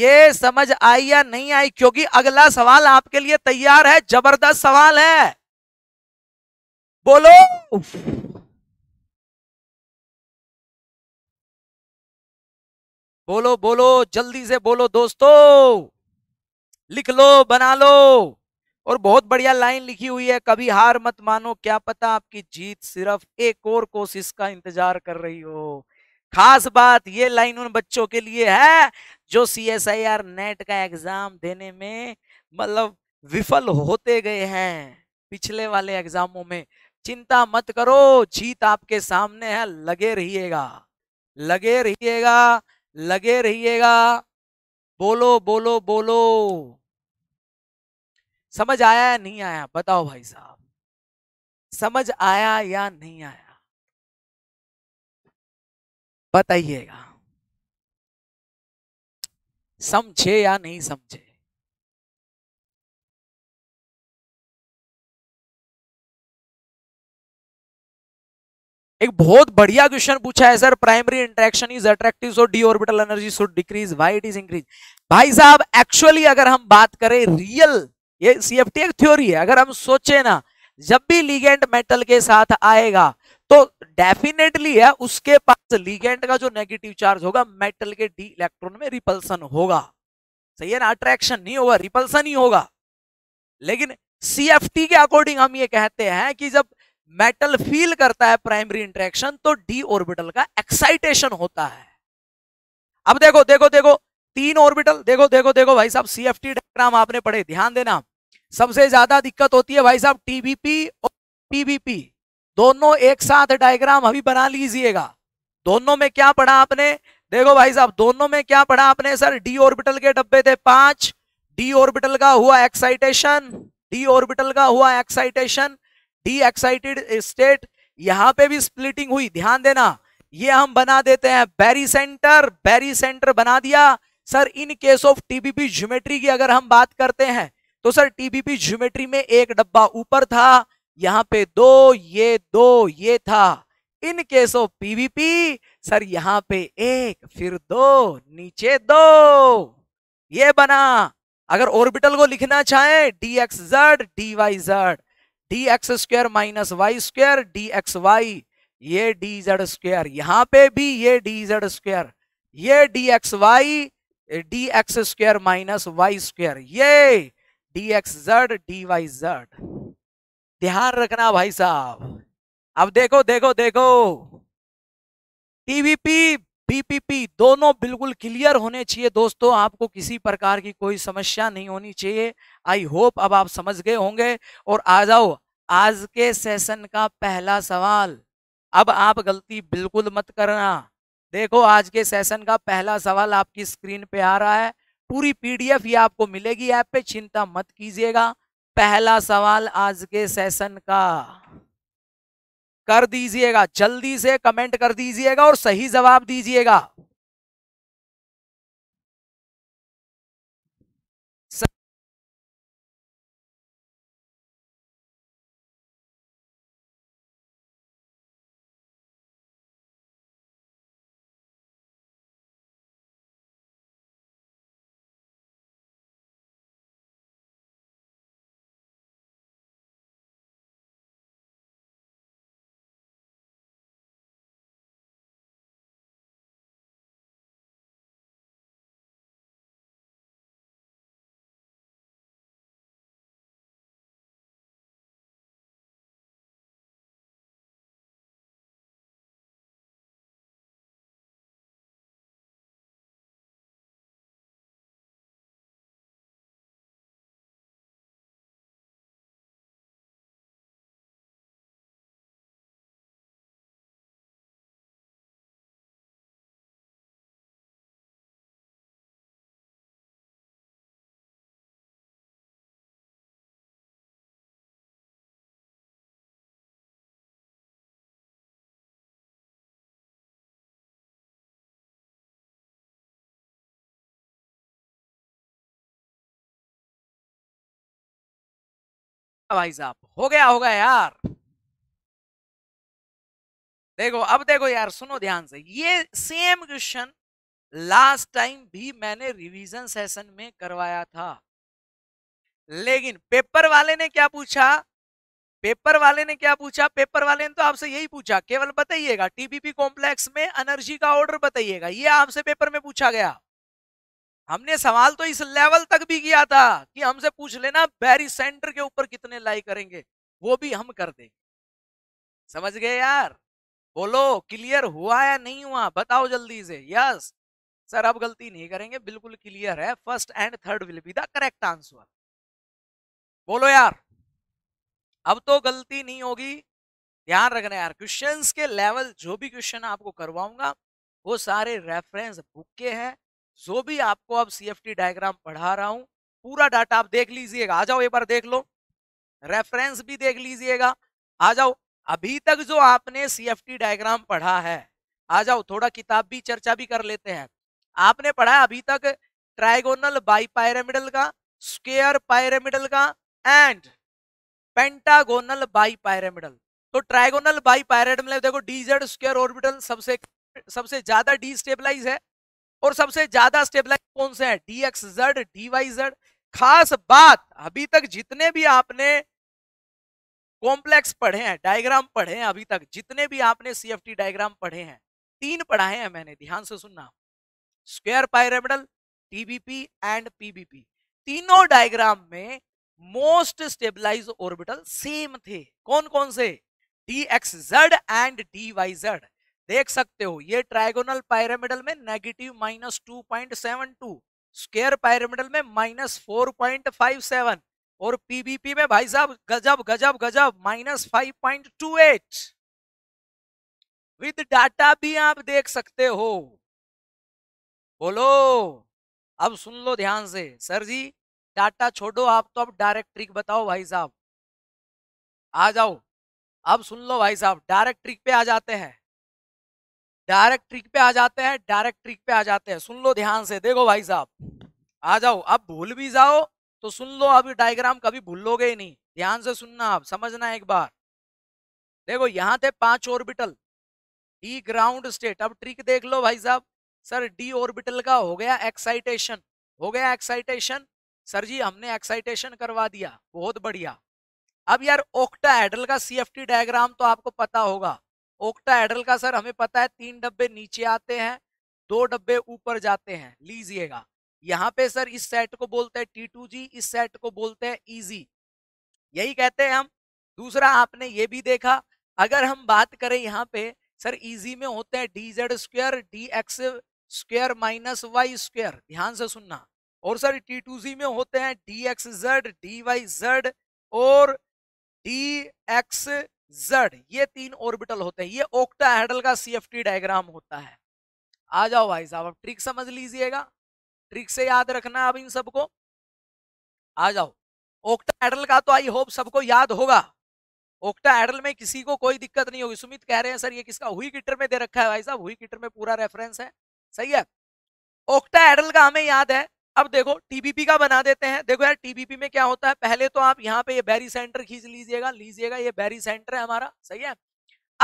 C: ये समझ आई या नहीं आई क्योंकि अगला सवाल आपके लिए तैयार है जबरदस्त सवाल
A: है बोलो बोलो बोलो जल्दी से बोलो
B: दोस्तों लिख लो बना लो और बहुत बढ़िया लाइन
C: लिखी हुई है कभी हार मत मानो क्या पता आपकी जीत सिर्फ एक और कोशिश का इंतजार कर रही हो खास बात ये लाइन उन बच्चों के लिए है जो C S I R NET का एग्जाम देने में मतलब विफल होते गए हैं पिछले वाले एग्जामों में चिंता मत करो जीत आपके सामने है लगे रहिएगा लगे रहिएगा लगे रहिएगा
B: बोलो बोलो बोलो समझ आया या नहीं आया
A: बताओ भाई साहब समझ आया या नहीं आया बताइएगा समझे या नहीं समझे एक बहुत बढ़िया
B: क्वेश्चन पूछा है sir primary interaction is attractive so d orbital energy should decrease why it is increase
C: भाई साहब एक्चुअली अगर हम बात करें रियल ये सीएफटी एक थ्योरी है अगर हम सोचे ना जब भी लीगेंड मेटल के साथ आएगा तो डेफिनेटली है उसके पास लीगेंड का जो नेगेटिव चार्ज होगा मेटल के डी इलेक्ट्रॉन में रिपल्सन होगा सही है ना अट्रैक्शन नहीं होगा रिपल्सन ही होगा लेकिन सीएफटी के अकॉर्डिंग हम ये कहते हैं कि जब मेटल फील करता है प्राइमरी इंट्रैक्शन तो डी ऑर्बिटल का एक्साइटेशन होता है अब देखो देखो देखो तीन ऑर्बिटल देखो देखो देखो भाई साहब सी एफ आपने पढ़े ध्यान देना सबसे ज्यादा दिक्कत होती है भाई साहब टीबीपी और पीबीपी दोनों एक साथ डायग्राम अभी बना लीजिएगा दोनों में क्या पढ़ा आपने देखो भाई साहब दोनों में क्या पढ़ा आपने सर डी ऑर्बिटल के डब्बे थे पांच डी ऑर्बिटल का हुआ एक्साइटेशन डी ऑर्बिटल का हुआ एक्साइटेशन डी एक्साइटेड स्टेट यहां पे भी स्प्लिटिंग हुई ध्यान देना ये हम बना देते हैं बैरी सेंटर बैरी सेंटर बना दिया sir in case of TBP geometry की अगर हम बात करते हैं तो सर टीबीपी ज्योमेट्री में एक डब्बा ऊपर था यहाँ पे दो ये दो ये था in case of PBP sir यहाँ पे एक फिर दो नीचे दो ये बना अगर ऑर्बिटल को लिखना चाहे d x z d Y z d x square minus Y square d x y ये डी जेड स्क्वायर यहाँ पे भी ये डी जेड स्क्वायर ये D x y d x square minus Y square ये D x z d y z ध्यान रखना भाई साहब अब देखो देखो देखो टीवीपी बीपीपी दोनों बिल्कुल क्लियर होने चाहिए दोस्तों आपको किसी प्रकार की कोई समस्या नहीं होनी चाहिए आई होप अब आप समझ गए होंगे और आ जाओ आज के सेशन का पहला सवाल अब आप गलती बिल्कुल मत करना देखो आज के सेशन का पहला सवाल आपकी स्क्रीन पे आ रहा है पूरी पीडीएफ ये आपको मिलेगी ऐप पे चिंता मत कीजिएगा पहला सवाल
B: आज के सेशन का कर दीजिएगा जल्दी से कमेंट कर
A: दीजिएगा और सही जवाब दीजिएगा हाँ भाई साहब हो गया होगा यार देखो अब देखो यार
C: सुनो ध्यान से ये सेम क्वेश्चन लास्ट टाइम भी मैंने रिवीजन सेशन में करवाया था लेकिन पेपर वाले ने क्या पूछा पेपर वाले ने क्या पूछा पेपर वाले ने तो आपसे यही पूछा केवल बताइएगा टीबीपी कॉम्प्लेक्स में एनर्जी का ऑर्डर बताइएगा ये आपसे पेपर में पूछा गया हमने सवाल तो इस लेवल तक भी किया था कि हमसे पूछ लेना बैरी सेंटर के ऊपर कितने लाई करेंगे वो भी हम कर देंगे समझ गए यार बोलो क्लियर हुआ या नहीं हुआ बताओ जल्दी से यस सर अब गलती नहीं करेंगे बिल्कुल क्लियर है first and third will be the correct answer बोलो यार अब तो गलती नहीं होगी ध्यान रखना यार क्वेश्चंस के लेवल जो भी क्वेश्चन आपको करवाऊंगा वो सारे रेफरेंस बुक के हैं जो भी आपको अब सीएफटी डायग्राम पढ़ा रहा हूं पूरा डाटा आप देख लीजिएगा आ जाओ एक बार देख लो रेफरेंस भी देख लीजिएगा आ जाओ अभी तक जो आपने सीएफटी डायग्राम पढ़ा है आ जाओ थोड़ा किताब भी चर्चा भी कर लेते हैं आपने पढ़ा अभी तक ट्राइगोनल बाईपायरामिडल का स्केयर पायरामिडल का एंड पेंटागोनल बाईपायरामिडल तो ट्राइगोनल बाईपायरामिडल देखो डीजेड स्केयर ऑर्बिटल सबसे सबसे ज्यादा डीस्टेबलाइज है और सबसे ज्यादा स्टेबलाइज कौन से हैं D x z d Y z खास बात अभी तक जितने भी आपने कॉम्प्लेक्स पढ़े हैं डायग्राम पढ़े हैं अभी तक जितने भी आपने सी डायग्राम पढ़े हैं तीन पढ़ाए हैं मैंने ध्यान से सुनना square pyramidal TBP and PBP तीनों डायग्राम में मोस्ट स्टेबलाइज ऑर्बिटल सेम थे कौन कौन से D x z and d Y z देख सकते हो ये ट्राइगोनल पायरामिडल में negative minus two point seven two square pyramidal में minus four point five seven और पीबीपी में भाई साहब गजब
B: गजब गजब minus five point two eight with data भी आप देख सकते हो बोलो अब सुन लो ध्यान से सर जी डाटा छोड़ो आप तो अब डायरेक्ट ट्रिक बताओ भाई साहब आ जाओ अब सुन लो भाई साहब डायरेक्ट ट्रिक पे आ जाते हैं
C: डायरेक्ट ट्रिक पे आ जाते हैं डायरेक्ट ट्रिक पे आ जाते हैं सुन लो ध्यान से देखो भाई साहब आ जाओ अब भूल भी जाओ तो सुन लो अब डायग्राम कभी भूलोगे ही नहीं ध्यान से सुनना आप समझना एक बार देखो यहां थे पांच ऑर्बिटल डी ग्राउंड स्टेट अब ट्रिक देख लो भाई साहब सर डी ऑर्बिटल का हो गया एक्साइटेशन हो गया एक्साइटेशन सर जी हमने एक्साइटेशन करवा दिया बहुत बढ़िया अब यार ओक्टा एडल का सी डायग्राम तो आपको पता होगा एडल का सर हमें पता है तीन डब्बे नीचे आते हैं दो डब्बे ऊपर जाते हैं लीजिएगा यहाँ पे सर इस सेट को बोलते हैं टी टू जी इस सेट को बोलते हैं इजी e यही कहते हैं हम दूसरा आपने ये भी देखा अगर हम बात करें यहाँ पे सर इजी e में होते हैं d z square d x square minus Y square ध्यान से सुनना और सर टी टू जी में होते हैं D x z d Y Z और डी एक्स जेड ये तीन ऑर्बिटल होते हैं ये ओक्टा हेडल का सीएफटी डायग्राम होता है आ जाओ भाई साहब अब ट्रिक समझ लीजिएगा ट्रिक से याद रखना अब इन सबको आ जाओ ओक्टा हेडल का तो आई होप सबको याद होगा ओक्टा हेडल में किसी को कोई दिक्कत नहीं होगी सुमित कह रहे हैं सर ये किसका हुई किटर में दे रखा है भाई साहब हुई किटर में पूरा रेफरेंस है सही है ओक्टा हेडल का हमें याद है अब देखो टीबीपी का बना देते हैं देखो यार टीबीपी में क्या होता है पहले तो आप यहाँ पे ये बैरी सेंटर खींच लीजिएगा लीजिएगा ये बैरी सेंटर है हमारा सही है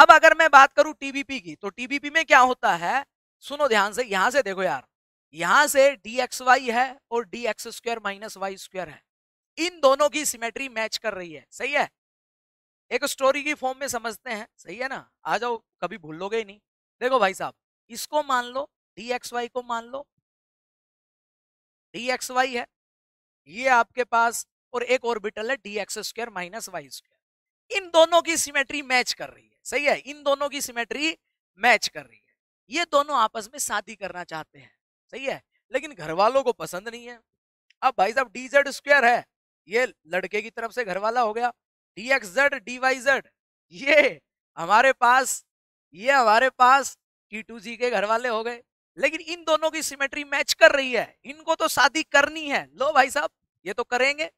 C: अब अगर मैं बात करूं टीबीपी की तो टीबीपी में क्या होता है सुनो ध्यान से यहां से देखो यार यहां से डी एक्स वाई है और D x square minus Y square है इन दोनों की सिमेट्री मैच कर रही है सही है
B: एक स्टोरी की फॉर्म में समझते हैं सही है ना आ जाओ कभी भूलोगे ही नहीं देखो भाई साहब इसको मान लो डी एक्स वाई को मान लो
C: डी एक्स वाई है ये आपके पास और एक ऑर्बिटल है d x square minus Y square इन दोनों की सिमेट्री मैच कर रही है सही है इन दोनों की सिमेट्री मैच कर रही है ये दोनों आपस में शादी करना चाहते हैं सही है लेकिन घर वालों को पसंद नहीं है अब भाई साहब डी जेड स्क्वायर है ये लड़के की तरफ से घर वाला हो गया d x z d Y z ये हमारे पास ये हमारे पास टी टू जी के घर वाले हो गए लेकिन इन दोनों की सिमेट्री मैच कर रही है इनको तो शादी करनी है लो भाई साहब ये तो करेंगे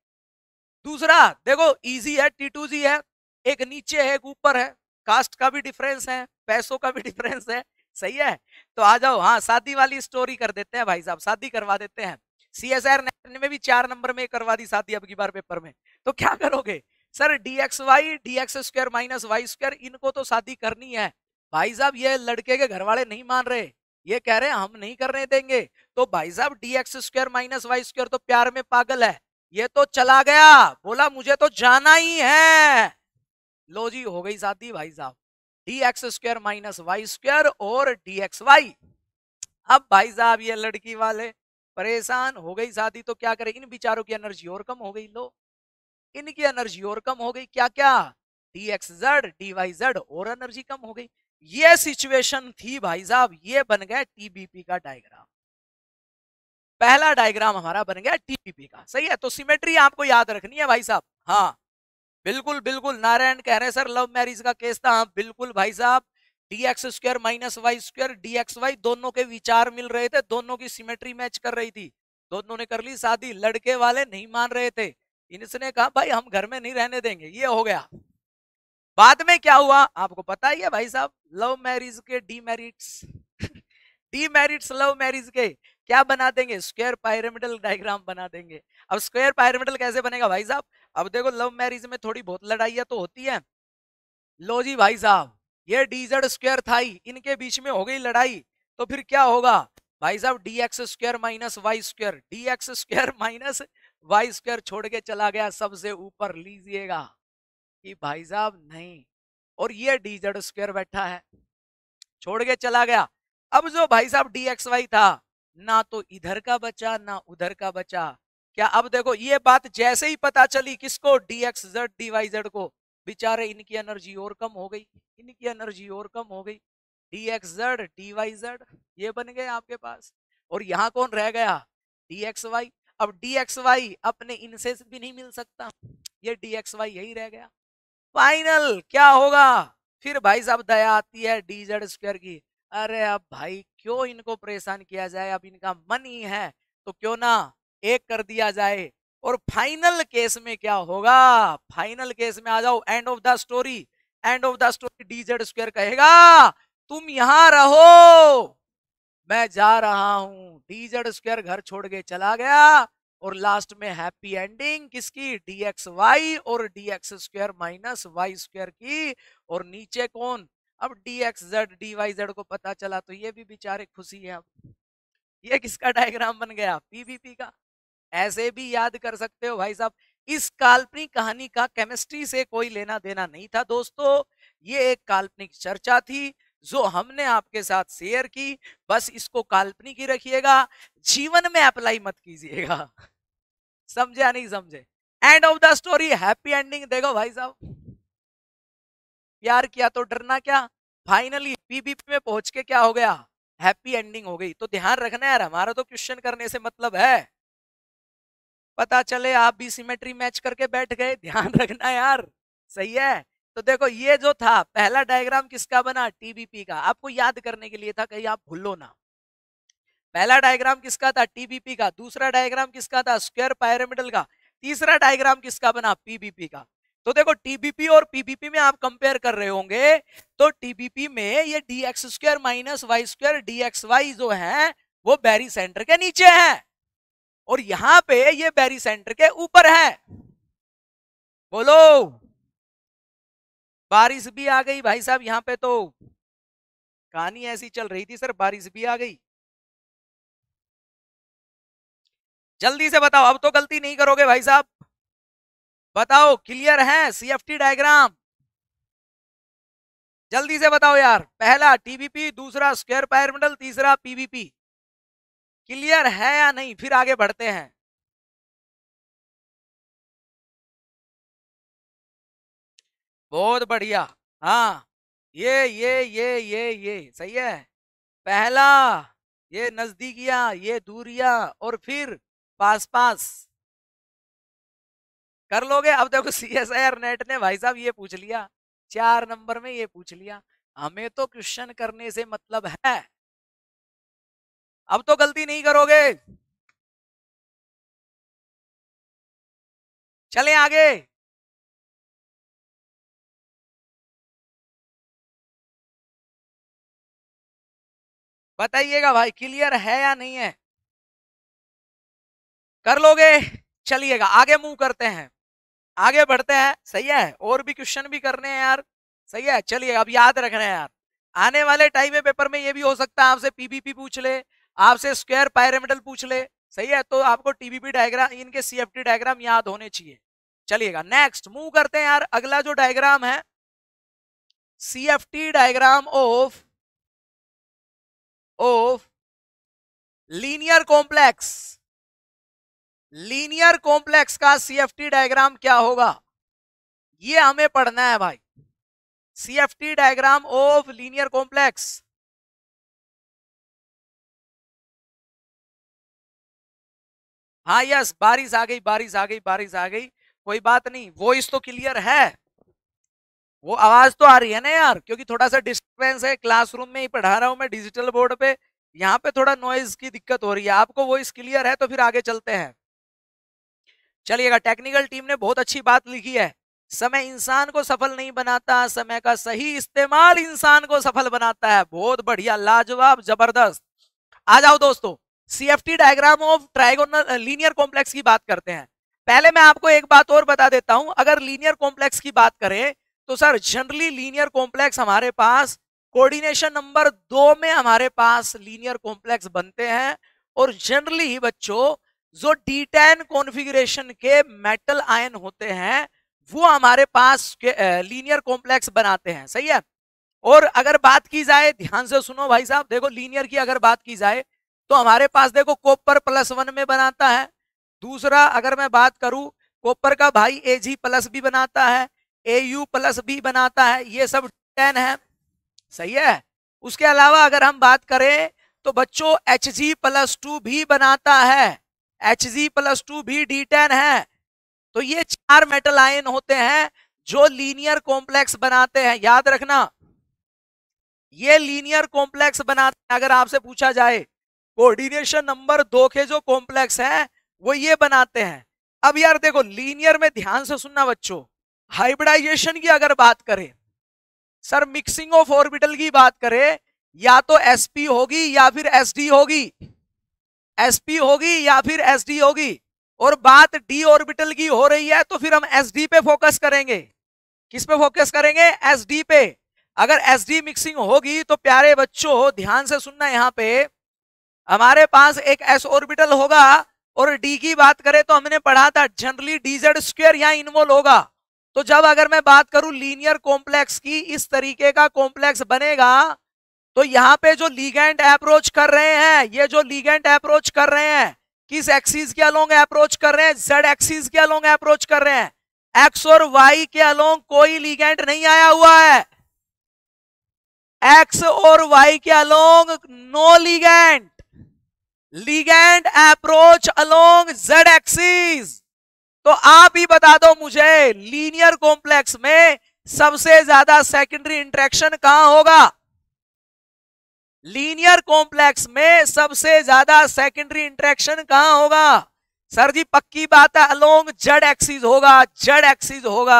C: दूसरा देखो इजी है टी टू जी है एक नीचे है एक ऊपर है कास्ट का भी डिफरेंस है पैसों का भी डिफरेंस है सही है तो आ जाओ हाँ शादी वाली स्टोरी कर देते हैं भाई साहब शादी करवा देते हैं सी एस आर में भी चार नंबर में करवा दी शादी अब की बार पेपर में तो क्या करोगे sir d x y d x square minus Y square इनको तो शादी करनी है भाई साहब ये लड़के के घर वाले नहीं मान रहे ये कह रहे हैं हम नहीं करने देंगे तो भाई साहब d x square minus Y square तो प्यार में पागल है ये तो चला गया बोला मुझे तो जाना ही है लो जी हो गई साथी भाई साहब d x square minus Y square और डी एक्स वाई अब भाई साहब ये लड़की वाले परेशान हो गई शादी तो क्या करे इन बिचारों की एनर्जी और कम हो गई लो इनकी एनर्जी और कम हो गई क्या क्या d x z d Y Z और एनर्जी कम हो गई ये सिचुएशन थी भाई साहब ये बन गया टीबीपी का डायग्राम पहला डायग्राम हमारा बन गया टीबीपी का सही है तो सिमेट्री आपको याद रखनी है भाई साहब हाँ बिल्कुल बिल्कुल नारायण कह रहे सर लव मैरिज का केस था हाँ बिल्कुल भाई साहब d x square minus Y square d y दोनों के विचार मिल रहे थे दोनों की सिमेट्री मैच कर रही थी दोनों ने कर ली शादी लड़के वाले नहीं मान रहे थे इनसे कहा भाई हम घर में नहीं रहने देंगे ये हो गया बाद में क्या हुआ आपको पता ही है भाई साहब लव मैरिज के डीमेरिट्स डीमेरिट्स लव मैरिज के क्या बना देंगे स्क्वायर पायरामिडल डायग्राम बना देंगे अब स्क्वायर पायरामिडल कैसे बनेगा भाई साहब अब देखो लव मैरिज में थोड़ी बहुत लड़ाइया तो होती है लो जी भाई साहब ये डी जेड स्क्वायर था इनके बीच में हो गई लड़ाई तो फिर क्या होगा भाई साहब d x square minus Y square d x square minus Y square छोड़ के चला गया सबसे ऊपर लीजिएगा कि भाई साहब नहीं और ये डी जेड स्क्वेयर बैठा है छोड़ के चला गया अब जो भाई साहब डी एक्स वाई था ना तो इधर का बचा ना उधर का बचा क्या अब देखो ये बात जैसे ही पता चली किसको d x z d Y z को बेचारे इनकी एनर्जी और कम हो गई इनकी एनर्जी और कम हो गई d x z d Y z ये बन गए आपके पास और यहाँ कौन रह गया डी एक्स वाई अब डी एक्स वाई अपने इनसे भी नहीं मिल सकता ये डी एक्स वाई यही रह गया फाइनल क्या होगा फिर भाई साहब दया आती है डी जेड स्क्वायर की अरे अब भाई क्यों इनको परेशान किया जाए अब इनका मन ही है तो क्यों ना एक कर दिया जाए और फाइनल केस में क्या होगा फाइनल केस में आ जाओ end of the story end of the story d Z square कहेगा तुम यहां रहो मैं जा रहा हूं डी जेड स्क्वायर घर छोड़ के चला गया और लास्ट में हैप्पी एंडिंग किसकी डी एक्स वाई और D x square minus Y square की और नीचे कौन अब d x z d Y z को पता चला तो ये भी बेचारे खुशी है अब
A: ये किसका डायग्राम बन गया
C: पीवीपी का ऐसे भी याद कर सकते हो भाई साहब इस काल्पनिक कहानी का केमिस्ट्री से कोई लेना देना नहीं था दोस्तों ये एक काल्पनिक चर्चा थी जो हमने आपके साथ शेयर की बस इसको काल्पनिक ही रखिएगा जीवन में अप्लाई मत कीजिएगा समझे या नहीं समझे end of the story happy ending देखो भाई साहब प्यार किया तो डरना क्या फाइनली पीबीपी में पहुंच के क्या हो गया हैप्पी एंडिंग हो गई तो ध्यान रखना यार हमारा तो क्वेश्चन करने से मतलब है पता चले आप भी सिमेट्री मैच करके बैठ गए ध्यान रखना यार सही है तो देखो ये जो था पहला डायग्राम किसका बना टीबीपी का आपको याद करने के लिए था कहीं आप भूलो ना पहला डायग्राम किसका था टीबीपी का दूसरा डायग्राम किसका था स्क्वायर पायरामिडल का तीसरा डायग्राम किसका बना पीबीपी का तो देखो टीबीपी और पीबीपी में आप कंपेयर कर रहे होंगे तो टीबीपी में ये D x square minus Y square d x y जो है वो बैरी सेंटर के नीचे है और
B: यहां पे ये बैरी सेंटर के ऊपर है बोलो बारिश भी आ गई भाई साहब यहां पे तो कहानी ऐसी चल रही थी सर बारिश भी आ गई जल्दी से बताओ अब तो गलती नहीं करोगे भाई साहब बताओ क्लियर है सीएफटी
C: डायग्राम जल्दी से बताओ यार पहला टीबीपी दूसरा
A: स्क्वायर पैरामीटर तीसरा पीबीपी क्लियर है या नहीं फिर आगे बढ़ते हैं बहुत बढ़िया हाँ ये ये ये ये ये सही है
B: पहला ये नजदीकिया ये दूरिया और फिर पास पास कर लोगे अब देखो C S I R NET ने भाई
C: साहब ये पूछ लिया चार नंबर में ये पूछ लिया हमें तो क्वेश्चन करने से मतलब
A: है अब तो गलती नहीं करोगे चले आगे बताइएगा भाई क्लियर है या नहीं है
B: कर लोगे चलिएगा आगे मूव करते हैं आगे बढ़ते हैं सही है और
C: भी क्वेश्चन भी करने हैं यार सही है चलिए अब याद रख रहे हैं यार आने वाले टाइम में पेपर में ये भी हो सकता है आपसे पीबीपी पूछ ले आपसे स्क्वायर पायरेमिडल पूछ ले सही है तो आपको टीबीपी डायग्राम इनके सीएफटी डायग्राम याद होने चाहिए चलिएगा नेक्स्ट मूव करते हैं यार अगला
B: जो डायग्राम है CFT diagram of of linear complex linear complex का सीएफटी डायग्राम क्या होगा ये हमें
A: पढ़ना है भाई CFT diagram of linear complex
B: हाँ यस बारिश आ गई बारिश आ गई बारिश आ गई कोई बात नहीं वॉइस तो क्लियर है
C: वो आवाज तो आ रही है ना यार क्योंकि थोड़ा सा डिस्टर्बेंस है क्लासरूम में ही पढ़ा रहा हूं मैं डिजिटल बोर्ड पे यहाँ पे थोड़ा नॉइज की दिक्कत हो रही है आपको वॉइस क्लियर है तो फिर आगे चलते हैं चलिएगा टेक्निकल टीम ने बहुत अच्छी बात लिखी है समय इंसान को सफल नहीं बनाता समय का सही इस्तेमाल इंसान को सफल बनाता है बहुत बढ़िया लाजवाब जबरदस्त आ जाओ दोस्तों CFT diagram of trigonal linear complex की बात करते हैं पहले मैं आपको एक बात और बता देता हूं अगर लीनियर कॉम्प्लेक्स की बात करें तो सर जनरली लीनियर कॉम्प्लेक्स हमारे पास कोऑर्डिनेशन नंबर दो में हमारे पास लीनियर कॉम्प्लेक्स बनते हैं और जनरली बच्चों जो डी टेन कॉन्फिग्रेशन के मेटल आयन होते हैं वो हमारे पास लीनियर कॉम्प्लेक्स बनाते हैं सही है और अगर बात की जाए ध्यान से सुनो भाई साहब देखो लीनियर की अगर बात की जाए तो हमारे पास देखो कोपर प्लस वन में बनाता है दूसरा अगर मैं बात करूं कोपर का भाई ए जी प्लस भी बनाता है ए यू प्लस भी बनाता है ये सब टेन है सही है उसके अलावा अगर हम बात करें तो बच्चों एच जी प्लस टू भी बनाता है एच जी प्लस टू भी डी टेन है तो ये चार मेटल आयन होते हैं जो लीनियर कॉम्प्लेक्स बनाते हैं याद रखना ये लीनियर कॉम्प्लेक्स बनाते हैं अगर आपसे पूछा जाए कोऑर्डिनेशन नंबर दो के जो कॉम्प्लेक्स हैं वो ये बनाते हैं अब यार देखो लीनियर में ध्यान से सुनना बच्चों हाइब्रिडाइजेशन की अगर बात करें सर मिक्सिंग ऑफ ऑर्बिटल की बात करें या तो एसपी होगी या फिर एसडी होगी एसपी होगी या फिर एसडी होगी और बात डी ऑर्बिटल की हो रही है तो फिर हम एसडी पे फोकस करेंगे किस पे फोकस करेंगे एसडी पे अगर एसडी मिक्सिंग होगी तो प्यारे बच्चों ध्यान से सुनना यहाँ पे हमारे पास एक एस ऑर्बिटल होगा और डी की बात करें तो हमने पढ़ा था जनरली डीजेड स्क्वेयर यहाँ इन्वॉल्व होगा तो जब अगर मैं बात करूं लीनियर कॉम्प्लेक्स की इस तरीके का कॉम्प्लेक्स बनेगा तो यहां पे जो लीगेंट अप्रोच कर रहे हैं ये जो लीगेंट अप्रोच कर रहे हैं किस एक्सिस के अलोंग अप्रोच कर रहे हैं जेड एक्सिस के अलोंग अप्रोच कर रहे हैं एक्स और वाई के अलोंग कोई लीगेंट नहीं आया हुआ है एक्स और वाई के along no ligand ligand approach along Z axis तो आप ही बता दो मुझे लीनियर कॉम्प्लेक्स में सबसे ज्यादा सेकेंडरी इंट्रैक्शन कहां होगा लीनियर कॉम्प्लेक्स में सबसे ज्यादा सेकेंडरी इंट्रैक्शन कहा होगा सर जी पक्की बात है अलोंग जड एक्सिस होगा जड एक्सिस होगा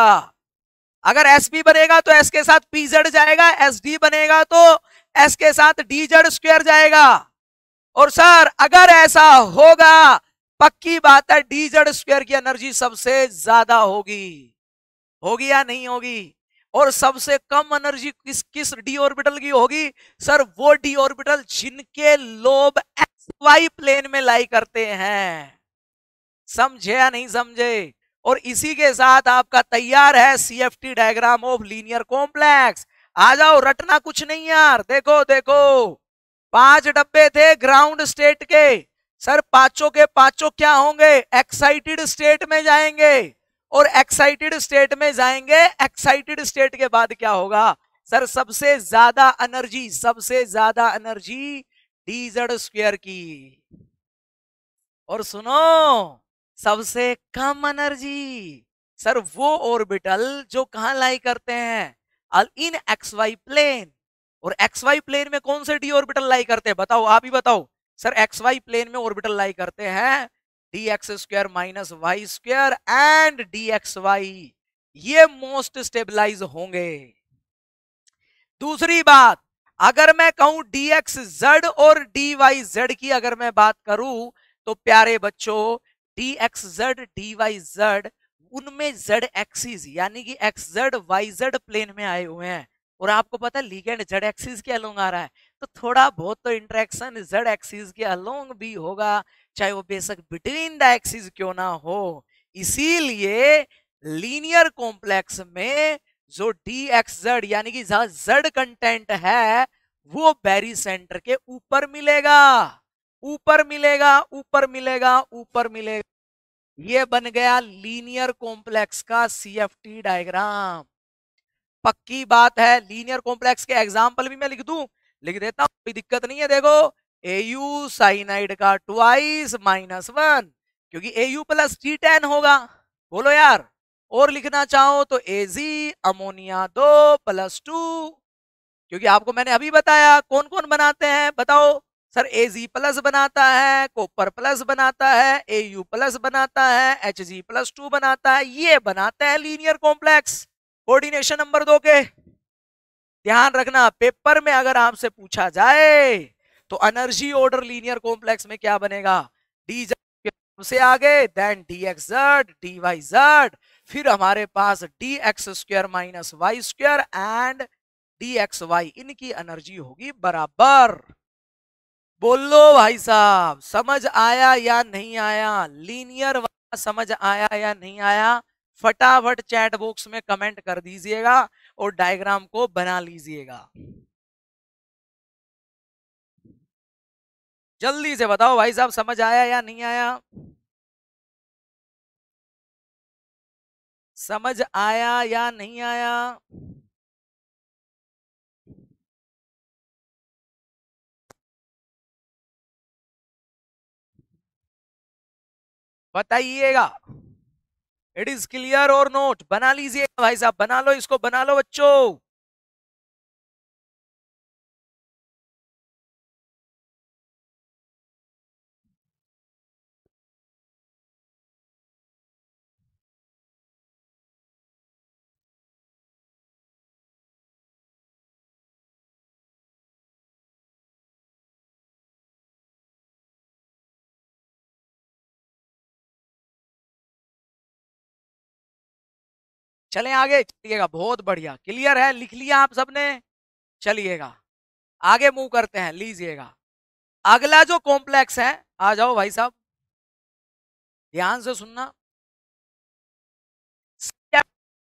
C: अगर एस पी बनेगा तो एस के साथ पी जड जाएगा एस डी बनेगा तो एस के साथ डी जड स्क्वेयर जाएगा और सर अगर ऐसा होगा पक्की बात है डी जड स्क्वेयर की एनर्जी सबसे ज्यादा होगी होगी या नहीं होगी और सबसे कम एनर्जी किस किस डी ऑर्बिटल की होगी सर वो डी ऑर्बिटल जिनके लोब एक्स वाई प्लेन में लाई करते हैं समझे या नहीं समझे और इसी के साथ आपका तैयार है C T diagram of linear complex आ जाओ रटना कुछ नहीं यार देखो देखो पांच डब्बे थे ग्राउंड स्टेट के सर पांचों के पांचों क्या होंगे एक्साइटेड स्टेट में जाएंगे और एक्साइटेड स्टेट में जाएंगे एक्साइटेड स्टेट के बाद क्या होगा सर सबसे ज्यादा एनर्जी सबसे ज्यादा एनर्जी डीजेड स्क्वेयर की और सुनो सबसे कम एनर्जी सर वो ऑर्बिटल जो कहा लाई करते हैं इन एक्स वाई प्लेन और एक्स वाई प्लेन में कौन से डी ऑर्बिटल लाई करते हैं बताओ आप ही बताओ सर एक्स वाई प्लेन में ऑर्बिटल लाई करते हैं D x square minus Y square and d x y ये मोस्ट स्टेबलाइज होंगे दूसरी बात अगर मैं कहूं डी एक्स जेड और डी वाई जेड की अगर मैं बात करूं तो प्यारे बच्चों d x z d Y z उनमें जेड एक्सिस यानी कि x z y z plane में आए हुए हैं और आपको पता है लीगेंड जेड एक्सिस के अलोंग आ रहा है तो थोड़ा बहुत तो इंटरेक्शन जेड एक्सिस के अलोंग भी होगा चाहे वो बेशक बिटवीन द एक्सिस क्यों ना हो इसीलिए लीनियर कॉम्प्लेक्स में जो डी एक्स जेड यानी कि जहां जेड कंटेंट है वो बैरी सेंटर के ऊपर मिलेगा ऊपर मिलेगा ऊपर मिलेगा ऊपर मिलेगा ये बन गया लीनियर कॉम्प्लेक्स का सीएफटी डायग्राम पक्की बात है लीनियर कॉम्प्लेक्स के एग्जाम्पल भी मैं लिख दू लिख देता हूं कोई दिक्कत नहीं है देखो एयू साइनाइड का ट्वाइस माइनस वन क्योंकि यू प्लस टी टेन होगा बोलो यार और लिखना चाहो तो जी अमोनिया दो प्लस टू क्योंकि आपको मैंने अभी बताया कौन कौन बनाते हैं बताओ सर जी प्लस बनाता है कोपर प्लस बनाता है एयू प्लस बनाता है एच जी प्लस टू बनाता है ये बनाते हैं लीनियर कॉम्प्लेक्स कोऑर्डिनेशन नंबर दो के ध्यान रखना पेपर में अगर आपसे पूछा जाए तो एनर्जी ऑर्डर लीनियर कॉम्प्लेक्स में क्या बनेगा डी से आगे then d x z d Y z फिर हमारे पास d x square minus Y square and d x y इनकी एनर्जी होगी बराबर बोल लो भाई साहब समझ आया या नहीं आया लीनियर समझ आया या नहीं आया फटाफट चैट बॉक्स में कमेंट कर
B: दीजिएगा और डायग्राम को बना लीजिएगा जल्दी से बताओ भाई साहब समझ आया या नहीं आया
A: समझ आया या नहीं आया
B: बताइएगा इट इज क्लियर और नोट बना लीजिएगा भाई साहब बना लो
A: इसको बना लो बच्चों चले आगे चलिएगा
B: बहुत बढ़िया क्लियर है लिख लिया आप सबने चलिएगा आगे मूव करते हैं लीजिएगा अगला जो कॉम्प्लेक्स है आ जाओ भाई साहब ध्यान से सुनना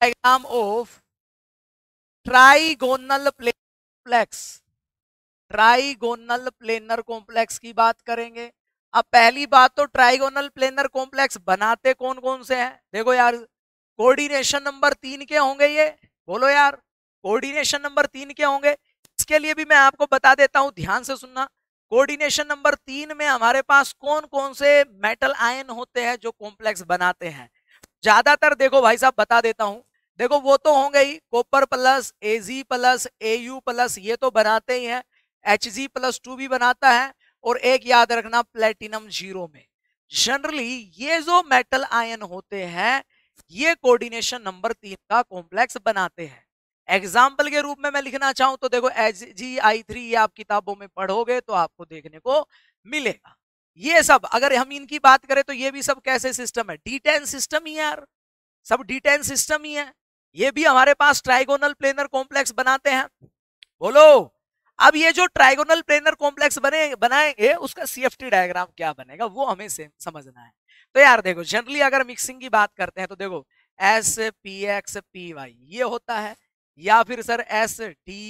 B: diagram of trigonal complex trigonal
C: planar complex की बात करेंगे अब पहली बात तो ट्राइगोनल प्लेनर कॉम्प्लेक्स बनाते कौन कौन से हैं देखो यार कोऑर्डिनेशन नंबर तीन के होंगे ये बोलो यार कोऑर्डिनेशन नंबर तीन के होंगे इसके लिए भी मैं आपको बता देता हूं ध्यान से सुनना कोऑर्डिनेशन नंबर तीन में हमारे पास कौन कौन से मेटल आयन होते हैं जो कॉम्प्लेक्स बनाते हैं ज्यादातर देखो भाई साहब बता देता हूं देखो वो तो होंगे ही copper plus A G plus A U plus ये तो बनाते ही हैं एच जी प्लस टू भी बनाता है और एक याद रखना प्लेटिनम जीरो में जनरली ये जो मेटल आयन होते हैं ये कोऑर्डिनेशन नंबर तीन का कॉम्प्लेक्स बनाते हैं एग्जाम्पल के रूप में मैं लिखना चाहूं तो देखो एच जी आई थ्री ये आप किताबों में पढ़ोगे तो आपको देखने को मिलेगा ये सब अगर हम इनकी बात करें तो ये भी सब कैसे सिस्टम है डी टेन सिस्टम ही यार सब डी टेन सिस्टम ही है ये भी हमारे पास ट्राइगोनल प्लेनर कॉम्प्लेक्स बनाते हैं बोलो अब ये जो ट्राइगोनल प्लेनर कॉम्प्लेक्स बने बनाएंगे उसका सीएफटी डायग्राम क्या बनेगा वो हमें समझना है तो यार देखो जनरली अगर मिक्सिंग की बात करते हैं तो देखो s p x p y ये होता है या फिर सर एस डी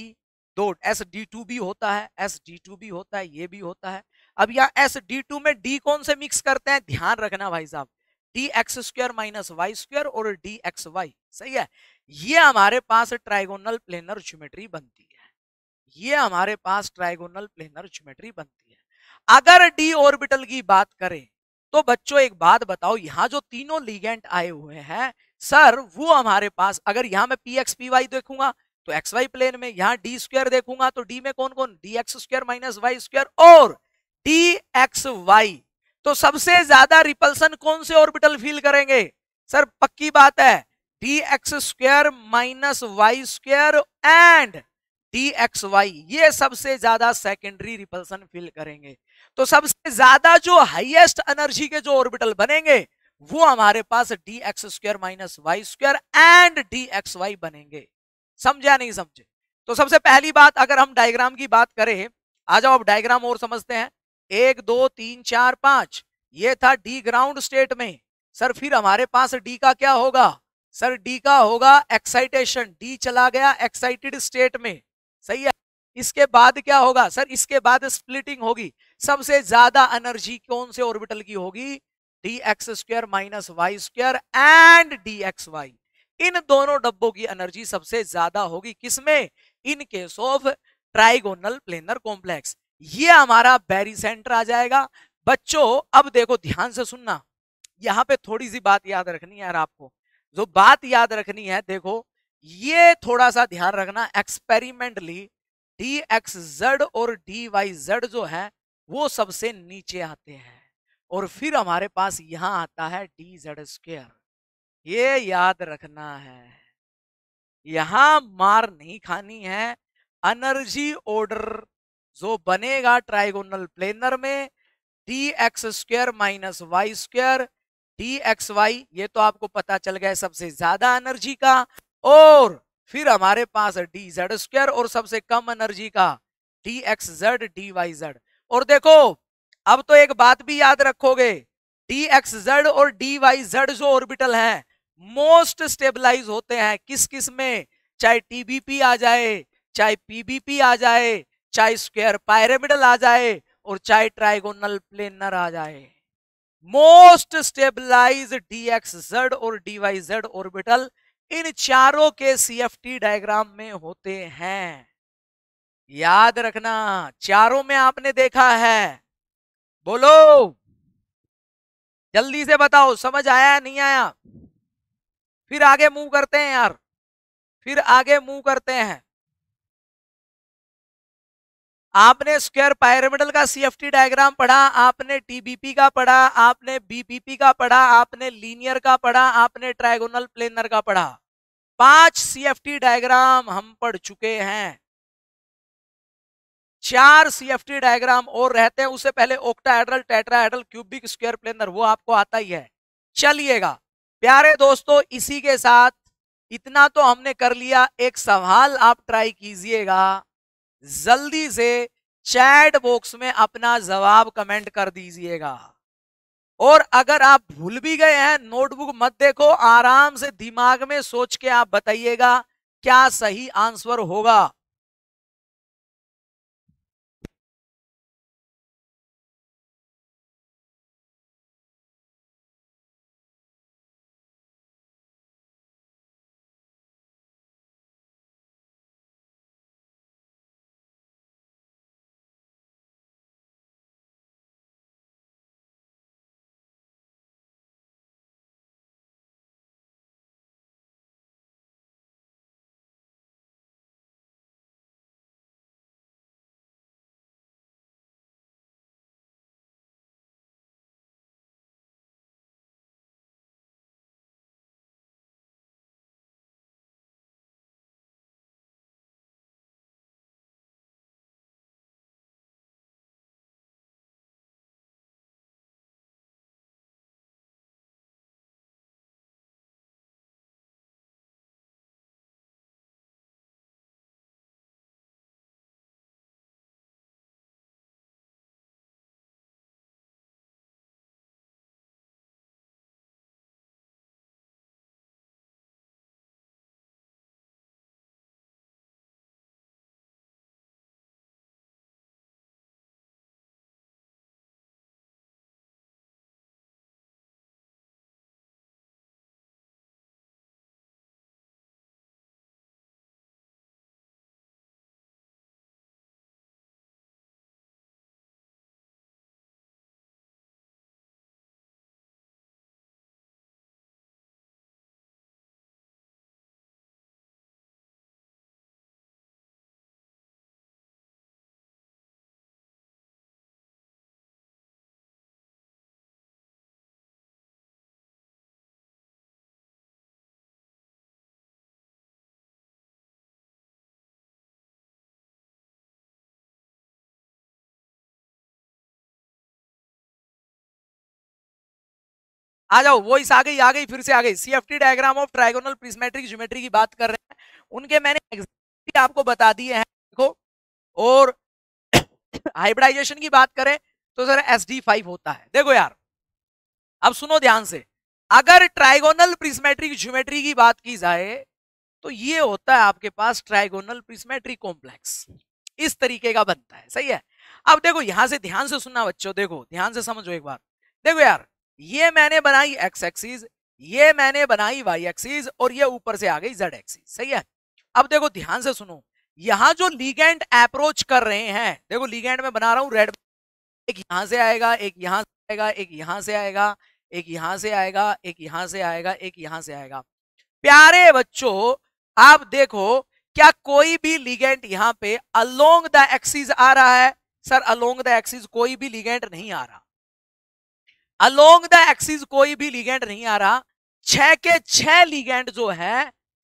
C: दो एस डी टू भी होता है एस डी टू भी होता है ये भी होता है अब यहाँ एस डी टू में डी कौन से मिक्स करते हैं ध्यान रखना भाई साहब d x square minus Y square और डी एक्स वाई सही है ये हमारे पास ट्राइगोनल प्लेनर ज्योमेट्री बनती है ये हमारे पास ट्राइगोनल प्लेनर ज्योमेट्री बनती है अगर डी ऑर्बिटल की बात करें तो बच्चों एक बात बताओ यहाँ जो तीनों लीगेंट आए हुए हैं सर वो हमारे पास अगर यहाँ मैं पी एक्स पी वाई देखूंगा तो एक्स वाई प्लेन में यहाँ डी स्क्वायर देखूंगा तो डी में कौन कौन d x square minus Y square और डी एक्स वाई तो सबसे ज्यादा रिपल्सन कौन से ऑर्बिटल फील करेंगे सर पक्की बात है d x square minus Y square and d x y ये सबसे ज्यादा सेकेंडरी रिपल्सन फील करेंगे तो सबसे ज्यादा जो हाईएस्ट एनर्जी के जो ऑर्बिटल बनेंगे वो हमारे पास d x square minus Y square and d x y बनेंगे समझा नहीं समझे तो सबसे पहली बात अगर हम डायग्राम की बात करें आ जाओ अब डायग्राम और समझते हैं एक दो तीन चार पांच ये था डी ग्राउंड स्टेट में सर फिर हमारे पास डी का क्या होगा सर डी का होगा एक्साइटेशन डी चला गया एक्साइटेड स्टेट में सही है इसके बाद क्या होगा सर इसके बाद स्प्लिटिंग होगी सबसे ज्यादा एनर्जी कौन से ऑर्बिटल की होगी d x square minus Y square and d x y इन दोनों डब्बों की एनर्जी सबसे ज्यादा होगी किसमें in case of trigonal planar complex ये हमारा बैरी सेंटर आ जाएगा बच्चों अब देखो ध्यान से सुनना यहां पे थोड़ी सी बात याद रखनी है यार आपको जो बात याद रखनी है देखो ये थोड़ा सा ध्यान रखना एक्सपेरिमेंटली डी एक्स जेड और डी वाई जेड जो है वो सबसे नीचे आते हैं और फिर हमारे पास यहाँ आता है डी जेड स्क्र ये याद रखना है यहां मार नहीं खानी है एनर्जी ऑर्डर जो बनेगा ट्राइगोनल प्लेनर में D x square minus Y square d x y ये तो आपको पता चल गया सबसे ज्यादा एनर्जी का और फिर हमारे पास डी जेड स्क्वायर और सबसे कम एनर्जी का d x z d Y Z और देखो अब तो एक बात भी याद रखोगे डी एक्स जेड और डी वाई जेड जो ऑर्बिटल हैं मोस्ट स्टेबलाइज होते हैं किस किस में चाहे टीबीपी आ जाए चाहे पीबीपी आ जाए चाहे स्क्वायर पायरेमिडल आ जाए और चाहे ट्राइगोनल प्लेनर आ जाए most stabilise d x Z और डी वाई जेड ऑर्बिटल इन चारों के सीएफटी डायग्राम में होते हैं याद रखना चारों में
B: आपने देखा है बोलो जल्दी से बताओ समझ आया नहीं आया फिर आगे मूव करते हैं यार फिर आगे मूव करते हैं आपने स्क्वायर
C: पायरामिडल का सी डायग्राम पढ़ा आपने टीबीपी का पढ़ा आपने बीपीपी का पढ़ा आपने लीनियर का पढ़ा आपने ट्राइगोनल प्लेनर का पढ़ा पांच सी डायग्राम हम पढ़ चुके हैं चार सी डायग्राम और रहते हैं उससे पहले octahedral tetrahedral cubic square planar वो आपको आता ही है चलिएगा प्यारे दोस्तों इसी के साथ इतना तो हमने कर लिया एक सवाल आप ट्राई कीजिएगा जल्दी से चैट बॉक्स में अपना जवाब कमेंट कर दीजिएगा और अगर आप भूल भी गए हैं नोटबुक मत देखो आराम से दिमाग में सोच के आप बताइएगा
A: क्या सही आंसर होगा आ जाओ इस आ गई आ गई फिर से आ गई CFT diagram of trigonal prismatic geometry की बात कर रहे हैं
C: उनके मैंने आपको बता दिए हैं देखो और हाइब्रिडाइजेशन की बात करें तो सर एस डी फाइव होता है देखो यार अब सुनो ध्यान से अगर ट्राइगोनल प्रिस्मेट्रिक ज्योमेट्री की बात की जाए तो ये होता है आपके पास ट्राइगोनल प्रिस्मेट्रिक कॉम्प्लेक्स इस तरीके का बनता है सही है अब देखो यहां से ध्यान से सुनना बच्चों देखो ध्यान से समझो एक बार देखो यार ये मैंने बनाई एक्स एक्सीज ये मैंने बनाई वाई एक्सीज और ये ऊपर से आ गई जेड एक्सीज सही है अब देखो ध्यान से सुनो यहां जो लीगेंट अप्रोच कर रहे हैं देखो लीगेंट में बना रहा हूं रेड एक यहां से आएगा एक यहां से आएगा एक यहां से आएगा एक यहां से आएगा एक यहां से आएगा एक यहां से आएगा प्यारे बच्चों आप देखो क्या कोई भी लीगेंट यहाँ पे अलोंग द एक्सिस आ रहा है सर अलोंग द एक्सिस कोई भी लीगेंट नहीं आ रहा अलोंग द एक्सिस कोई भी लीगेंड नहीं आ रहा छह के छह लीगेंड जो है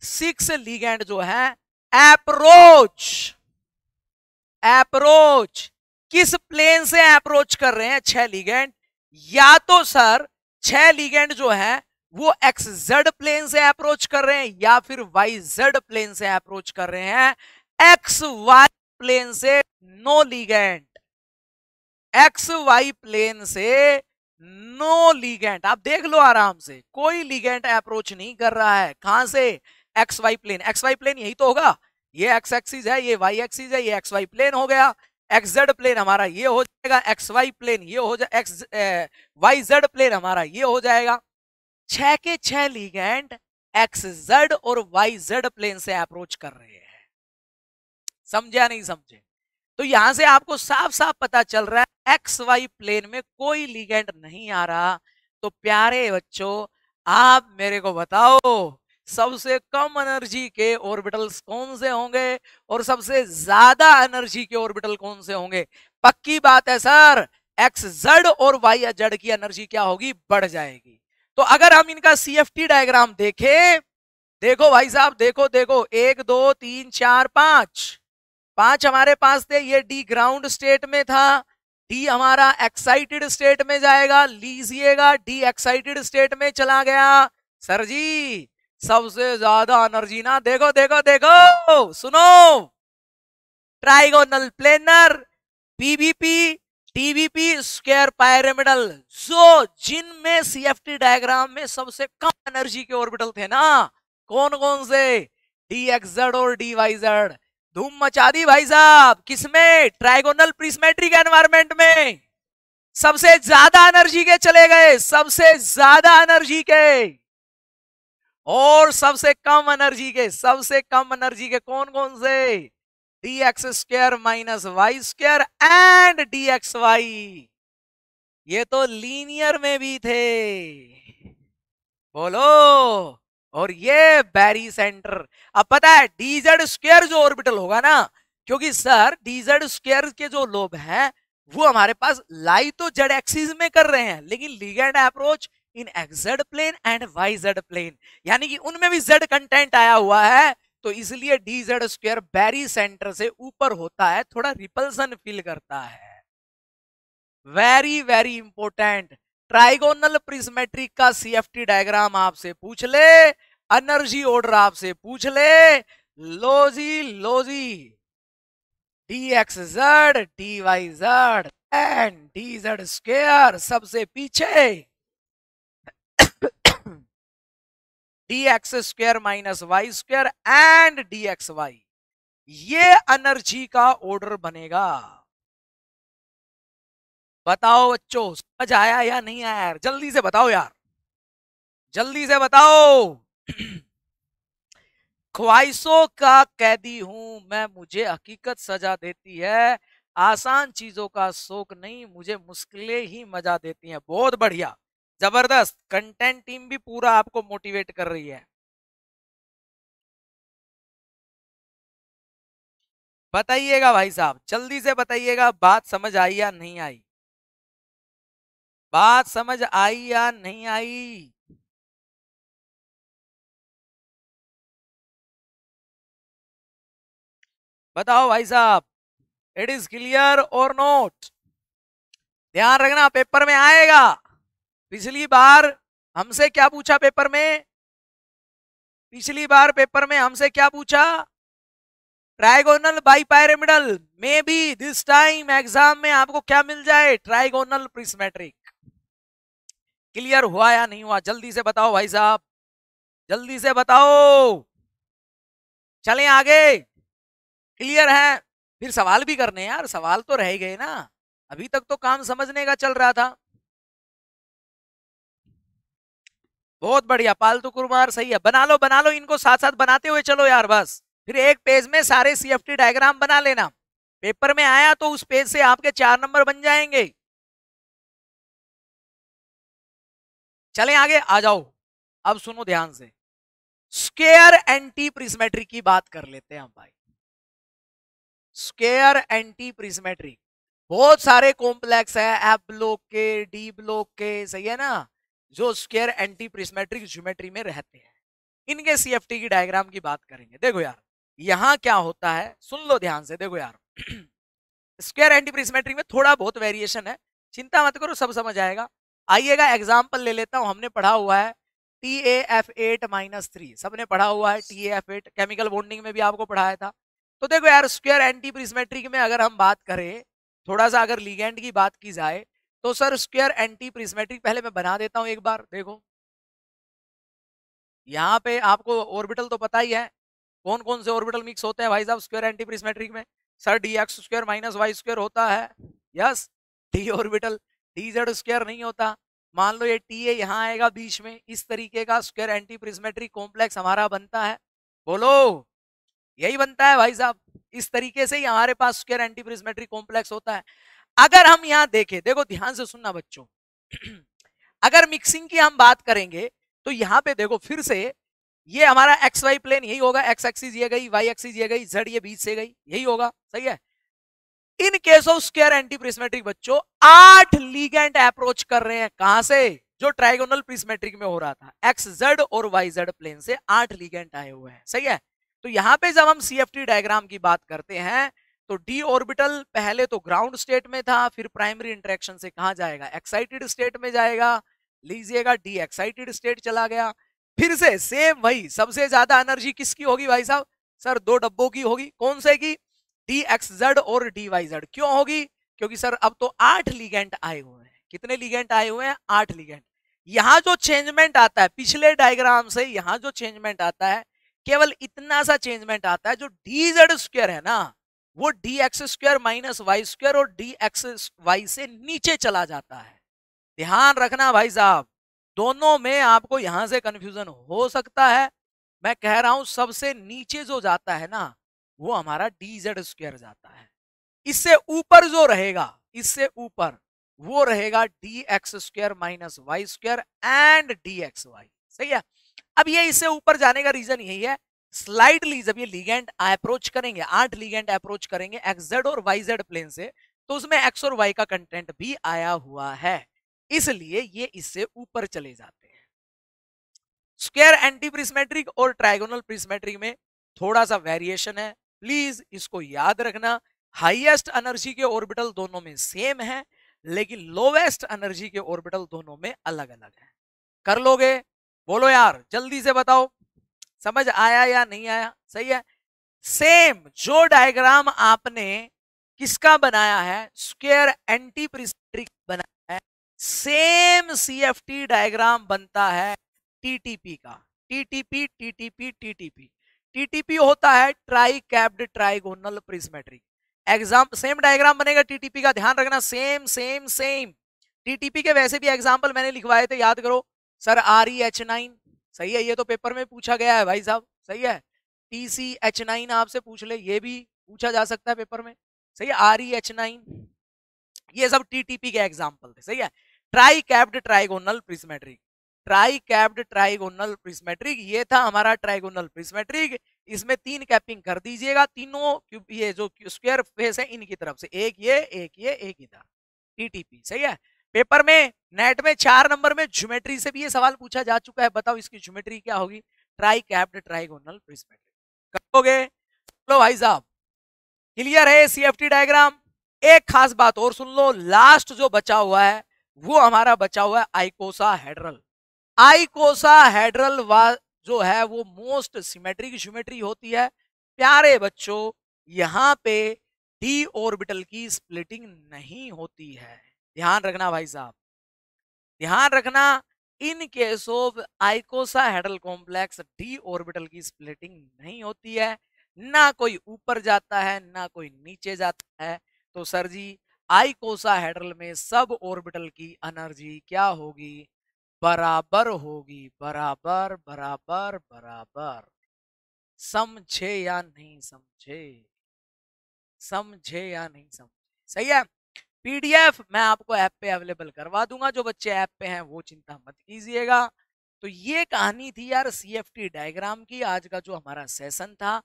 C: सिक्स लीगेंड जो है एप्रोच अप्रोच किस प्लेन से अप्रोच कर रहे हैं छह लीगेंड या तो सर छह लीगेंड जो है वो एक्स जेड प्लेन से अप्रोच कर रहे हैं या फिर वाई जेड प्लेन से अप्रोच कर रहे हैं एक्स वाई प्लेन से no ligand x y plane से नो लीगेंट आप देख लो आराम से कोई लीगेंट अप्रोच नहीं कर रहा है कहां से x y plane x y plane यही तो होगा ये एक्स एक्सिस है ये वाई एक्सिस है ये एक्स वाई प्लेन हो गया एक्स जेड प्लेन हमारा ये हो जाएगा एक्स वाई प्लेन ये हो जाए एक्स वाई जेड प्लेन हमारा ये हो जाएगा छह के छह लीगेंट एक्स जेड और वाई जेड प्लेन से अप्रोच कर रहे हैं समझा नहीं समझे तो यहां से आपको साफ साफ पता चल रहा है एक्स वाई प्लेन में कोई लिगेंड नहीं आ रहा तो प्यारे बच्चों आप मेरे को बताओ सबसे कम एनर्जी के ऑर्बिटल्स कौन से होंगे और सबसे ज्यादा एनर्जी के ऑर्बिटल कौन से होंगे पक्की बात है सर एक्स जड और वाई जड की एनर्जी क्या होगी बढ़ जाएगी तो अगर हम इनका टी डायग्राम देखें देखो भाई साहब देखो देखो एक दो तीन चार पांच पांच हमारे पास थे ये डी ग्राउंड स्टेट में था डी हमारा एक्साइटेड स्टेट में जाएगा लीजिएगा डी एक्साइटेड स्टेट में चला गया सर जी सबसे ज्यादा एनर्जी ना देखो देखो देखो सुनो trigonal planar PBP TBP square pyramidal जो जिनमें सीएफटी डायग्राम में सबसे कम एनर्जी के ऑर्बिटल थे ना कौन कौन से डी एक्स जेड और डी वाई जेड धूम मचा दी भाई साहब किसमें ट्राइगोनल प्रिस्मेट्रिक एनवायरमेंट में सबसे ज्यादा एनर्जी के चले गए सबसे ज्यादा एनर्जी के और सबसे कम एनर्जी के सबसे कम एनर्जी के कौन कौन से D x square minus Y square and d x y ये तो लीनियर में भी थे बोलो और ये बैरी सेंटर अब पता है डीजेड स्क्र जो ऑर्बिटल होगा ना क्योंकि सर डीजेड स्क्र के जो लोब हैं वो हमारे पास लाई तो जेड एक्सिस में कर रहे हैं लेकिन ligand approach in x z plane and y z plane यानी कि उनमें भी जेड कंटेंट आया हुआ है तो इसलिए d z square barycentre से ऊपर होता है थोड़ा रिपल्सन फील करता है very very important trigonal prismatic का सीएफटी डायग्राम आपसे पूछ ले एनर्जी ऑर्डर आपसे पूछ ले लोजी लोजी d x z d Y z and d z square सबसे पीछे d x square minus Y square and d
B: x y ये एनर्जी का ऑर्डर बनेगा बताओ बच्चों समझ आया या नहीं आया यार जल्दी से बताओ यार
C: जल्दी से बताओ ख्वाहिशों का कैदी हूं मैं मुझे हकीकत सजा देती है आसान चीजों का
B: शोक नहीं मुझे मुश्किलें ही मजा देती हैं बहुत बढ़िया जबरदस्त कंटेंट टीम भी पूरा आपको मोटिवेट कर रही है बताइएगा भाई साहब जल्दी से बताइएगा बात समझ आई
A: या नहीं आई बात समझ आई या नहीं आई बताओ भाई साहब इट इज क्लियर और नोट
B: ध्यान रखना पेपर में आएगा पिछली बार हमसे
C: क्या पूछा पेपर में पिछली बार पेपर में हमसे क्या पूछा trigonal bipyramidal may be this time exam में आपको क्या मिल जाए ट्राइगोनल प्रिस्मेट्रिक क्लियर हुआ या नहीं हुआ जल्दी से बताओ भाई साहब जल्दी से बताओ चले
B: आगे क्लियर है फिर सवाल भी करने यार सवाल तो रह गए ना अभी तक तो काम समझने का चल रहा था
C: बहुत बढ़िया पालतू कुमार सही है बना लो बना लो इनको साथ साथ बनाते हुए चलो यार बस फिर
B: एक पेज में सारे सीएफटी डायग्राम बना लेना पेपर में आया तो उस पेज से आपके चार नंबर बन जाएंगे चले आगे आ जाओ अब सुनो ध्यान से स्केयर एंटी प्रिस्मेट्रिक की बात कर
C: लेते हैं हम भाई स्केयर एंटी प्रिस्मेट्रिक बहुत सारे कॉम्प्लेक्स है एप ब्लॉक के डी ब्लॉक के सही है ना जो स्केयर एंटी प्रिस्मेट्रिक ज्योमेट्री में रहते हैं इनके सीएफटी की डायग्राम की बात करेंगे देखो यार यहां क्या होता है सुन लो ध्यान से देखो यार स्केयर एंटी प्रिस्मेट्रिक में थोड़ा बहुत वेरिएशन है चिंता मत करो सब समझ आएगा आइएगा एग्जाम्पल ले लेता हूँ हमने पढ़ा हुआ है T A F eight minus three सबने पढ़ा हुआ है T A F eight chemical bonding में भी आपको पढ़ाया था तो देखो यार स्क्वायर एंटी प्रिस्मेट्रिक में अगर हम बात करें थोड़ा सा अगर लीगेंड की बात की जाए तो सर स्क्वायर एंटी प्रिस्मेट्रिक पहले मैं बना देता हूँ एक बार देखो यहाँ पे आपको ऑर्बिटल तो पता ही है कौन कौन से ऑर्बिटल मिक्स होते हैं भाई साहब स्क्वायर एंटी प्रिस्मेट्रिक में sir d x square minus Y square होता है yes d orbital d Z square नहीं होता मान लो ये टी ए यहाँ आएगा बीच में इस तरीके का स्क्वायर एंटी प्रिज्मेट्रिक कॉम्प्लेक्स हमारा बनता है बोलो यही बनता है भाई साहब इस तरीके से ही हमारे पास स्क्वायर एंटी प्रिज्मेट्रिक कॉम्प्लेक्स होता है अगर हम यहाँ देखें देखो ध्यान से सुनना बच्चों अगर मिक्सिंग की हम बात करेंगे तो यहाँ पे देखो फिर से ये हमारा एक्स वाई प्लेन यही होगा एक्स एक्सिस ये गई वाई एक्सिस ये गई जेड ये बीच से गई यही होगा सही है in case of square anti prismatic बच्चों आठ लीगेंट अप्रोच कर रहे हैं कहां से जो ट्राइगोनल प्रिस्मेट्रिक में हो रहा था एक्स जेड और वाई जेड प्लेन से आठ लीगेंट आए हुए हैं सही है तो यहां पे जब हम सीएफटी डायग्राम की बात करते हैं तो डी ऑर्बिटल पहले तो ग्राउंड स्टेट में था फिर प्राइमरी इंटरेक्शन से कहा जाएगा एक्साइटेड स्टेट में जाएगा लीजिएगा डी एक्साइटेड स्टेट चला गया फिर से सेम वही सबसे ज्यादा एनर्जी किसकी होगी भाई साहब सर दो डब्बों की होगी कौन से की डी एक्स जेड और डी वाई जेड क्यों होगी क्योंकि सर अब तो आठ लीगेंट आए हुए हैं कितने लीगेंट आए हुए हैं आठ लीगेंट यहां जो चेंजमेंट आता है पिछले डायग्राम से यहां जो चेंजमेंट आता है केवल इतना सा चेंजमेंट आता है जो डी जेड स्क्वेयर है ना वो d x square minus Y square और डी एक्स वाई से नीचे चला जाता है ध्यान रखना भाई साहब दोनों में आपको यहां से कंफ्यूजन हो सकता है मैं कह रहा हूं सबसे नीचे जो जाता है ना वो हमारा डी जेड स्क्वेयर जाता है इससे ऊपर जो रहेगा इससे ऊपर वो रहेगा d x square minus Y square and d x y सही है अब ये इससे ऊपर जाने का रीजन यही है स्लाइडली जब ये लीगेंड अप्रोच करेंगे आठ लीगेंड अप्रोच करेंगे एक्सजेड और वाई जेड प्लेन से तो उसमें एक्स और वाई का कंटेंट भी आया हुआ है इसलिए ये इससे ऊपर चले जाते हैं स्क्वायर एंटी प्रिस्मेट्रिक और ट्राइगोनल प्रिस्मेट्रिक में थोड़ा सा वेरिएशन है प्लीज इसको याद रखना हाईएस्ट एनर्जी के ऑर्बिटल दोनों में सेम है लेकिन लोवेस्ट एनर्जी के ऑर्बिटल दोनों में अलग अलग है कर लोगे बोलो यार जल्दी से बताओ समझ आया या नहीं आया सही है सेम जो डायग्राम आपने किसका बनाया है स्क्वेयर एंटी प्रिस्ट्रिक बनाया है सेम सीएफटी डायग्राम बनता है टीटीपी का टीटीपी टीटीपी टीटीपी टीटीपी होता है tricapped trigonal prismatic exam same diagram बनेगा टीटीपी का ध्यान रखना सेम सेम सेम टीटीपी के वैसे भी एग्जाम्पल मैंने लिखवाए थे याद करो sir R E H nine सही है ये तो पेपर में पूछा गया है भाई साहब सही है टी सी एच नाइन आपसे पूछ ले ये भी पूछा जा सकता है पेपर में सही है आर ई एच नाइन ये सब टीटीपी के एग्जाम्पल थे सही है tricapped trigonal prismatic tricapped trigonal prismatic ये था हमारा ट्राइगोनल प्रिस्मेट्रिक इसमें तीन कैपिंग कर दीजिएगा तीनों ये जो स्क्वायर फेस है इनकी तरफ से एक ये एक ये एक इधर टीटीपी सही है पेपर में नेट में चार नंबर में ज्योमेट्री से भी ये सवाल पूछा जा चुका है बताओ इसकी ज्योमेट्री क्या होगी ट्राई कैप्ड ट्राइगोनल प्रिस्मेट्रिक करोगे चलो भाई साहब क्लियर है सीएफटी डायग्राम एक खास बात और सुन लो लास्ट जो बचा हुआ है वो हमारा बचा हुआ है आइकोसा हेड्रल आईकोसा हेड्रल जो है वो मोस्ट सिमेट्रिक ज्योमेट्री होती है प्यारे बच्चों यहाँ पे डी ऑर्बिटल की स्प्लिटिंग नहीं होती है ध्यान रखना भाई साहब ध्यान रखना in case of hedral complex d orbital की स्प्लिटिंग नहीं होती है ना कोई ऊपर जाता है ना कोई नीचे जाता है तो सर जी आइकोसाहेड्रल में सब ऑर्बिटल की एनर्जी क्या होगी बराबर होगी बराबर बराबर बराबर समझे या नहीं समझे समझे या नहीं समझे सही है पीडीएफ मैं आपको ऐप पे अवेलेबल करवा दूंगा जो बच्चे ऐप पे हैं वो चिंता मत कीजिएगा तो ये कहानी थी यार सीएफटी डायग्राम की आज का जो हमारा सेशन था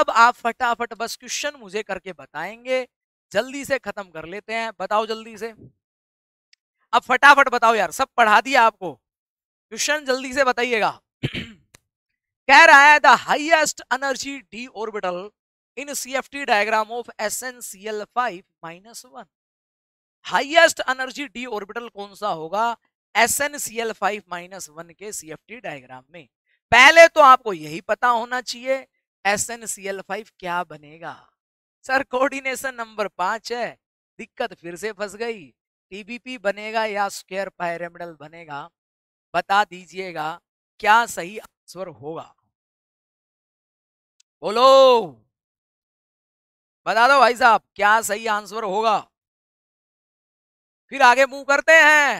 C: अब आप फटाफट बस क्वेश्चन मुझे करके बताएंगे जल्दी से खत्म कर लेते हैं बताओ जल्दी से अब फटाफट बताओ यार सब पढ़ा दिया आपको क्वेश्चन जल्दी से बताइएगा कह रहा है the highest energy d orbital in C F T diagram of S N C L five minus one highest energy d orbital कौन सा होगा S N C L five minus one के सी एफ टी डायग्राम में पहले तो आपको यही पता होना चाहिए S N C L five क्या बनेगा सर कोऑर्डिनेशन नंबर पांच है दिक्कत फिर से फंस गई टीबीपी बनेगा या स्क्वेयर पायरेमिडल बनेगा बता दीजिएगा
B: क्या सही आंसर होगा बोलो बता दो भाई साहब क्या सही आंसर होगा फिर आगे मुंह करते हैं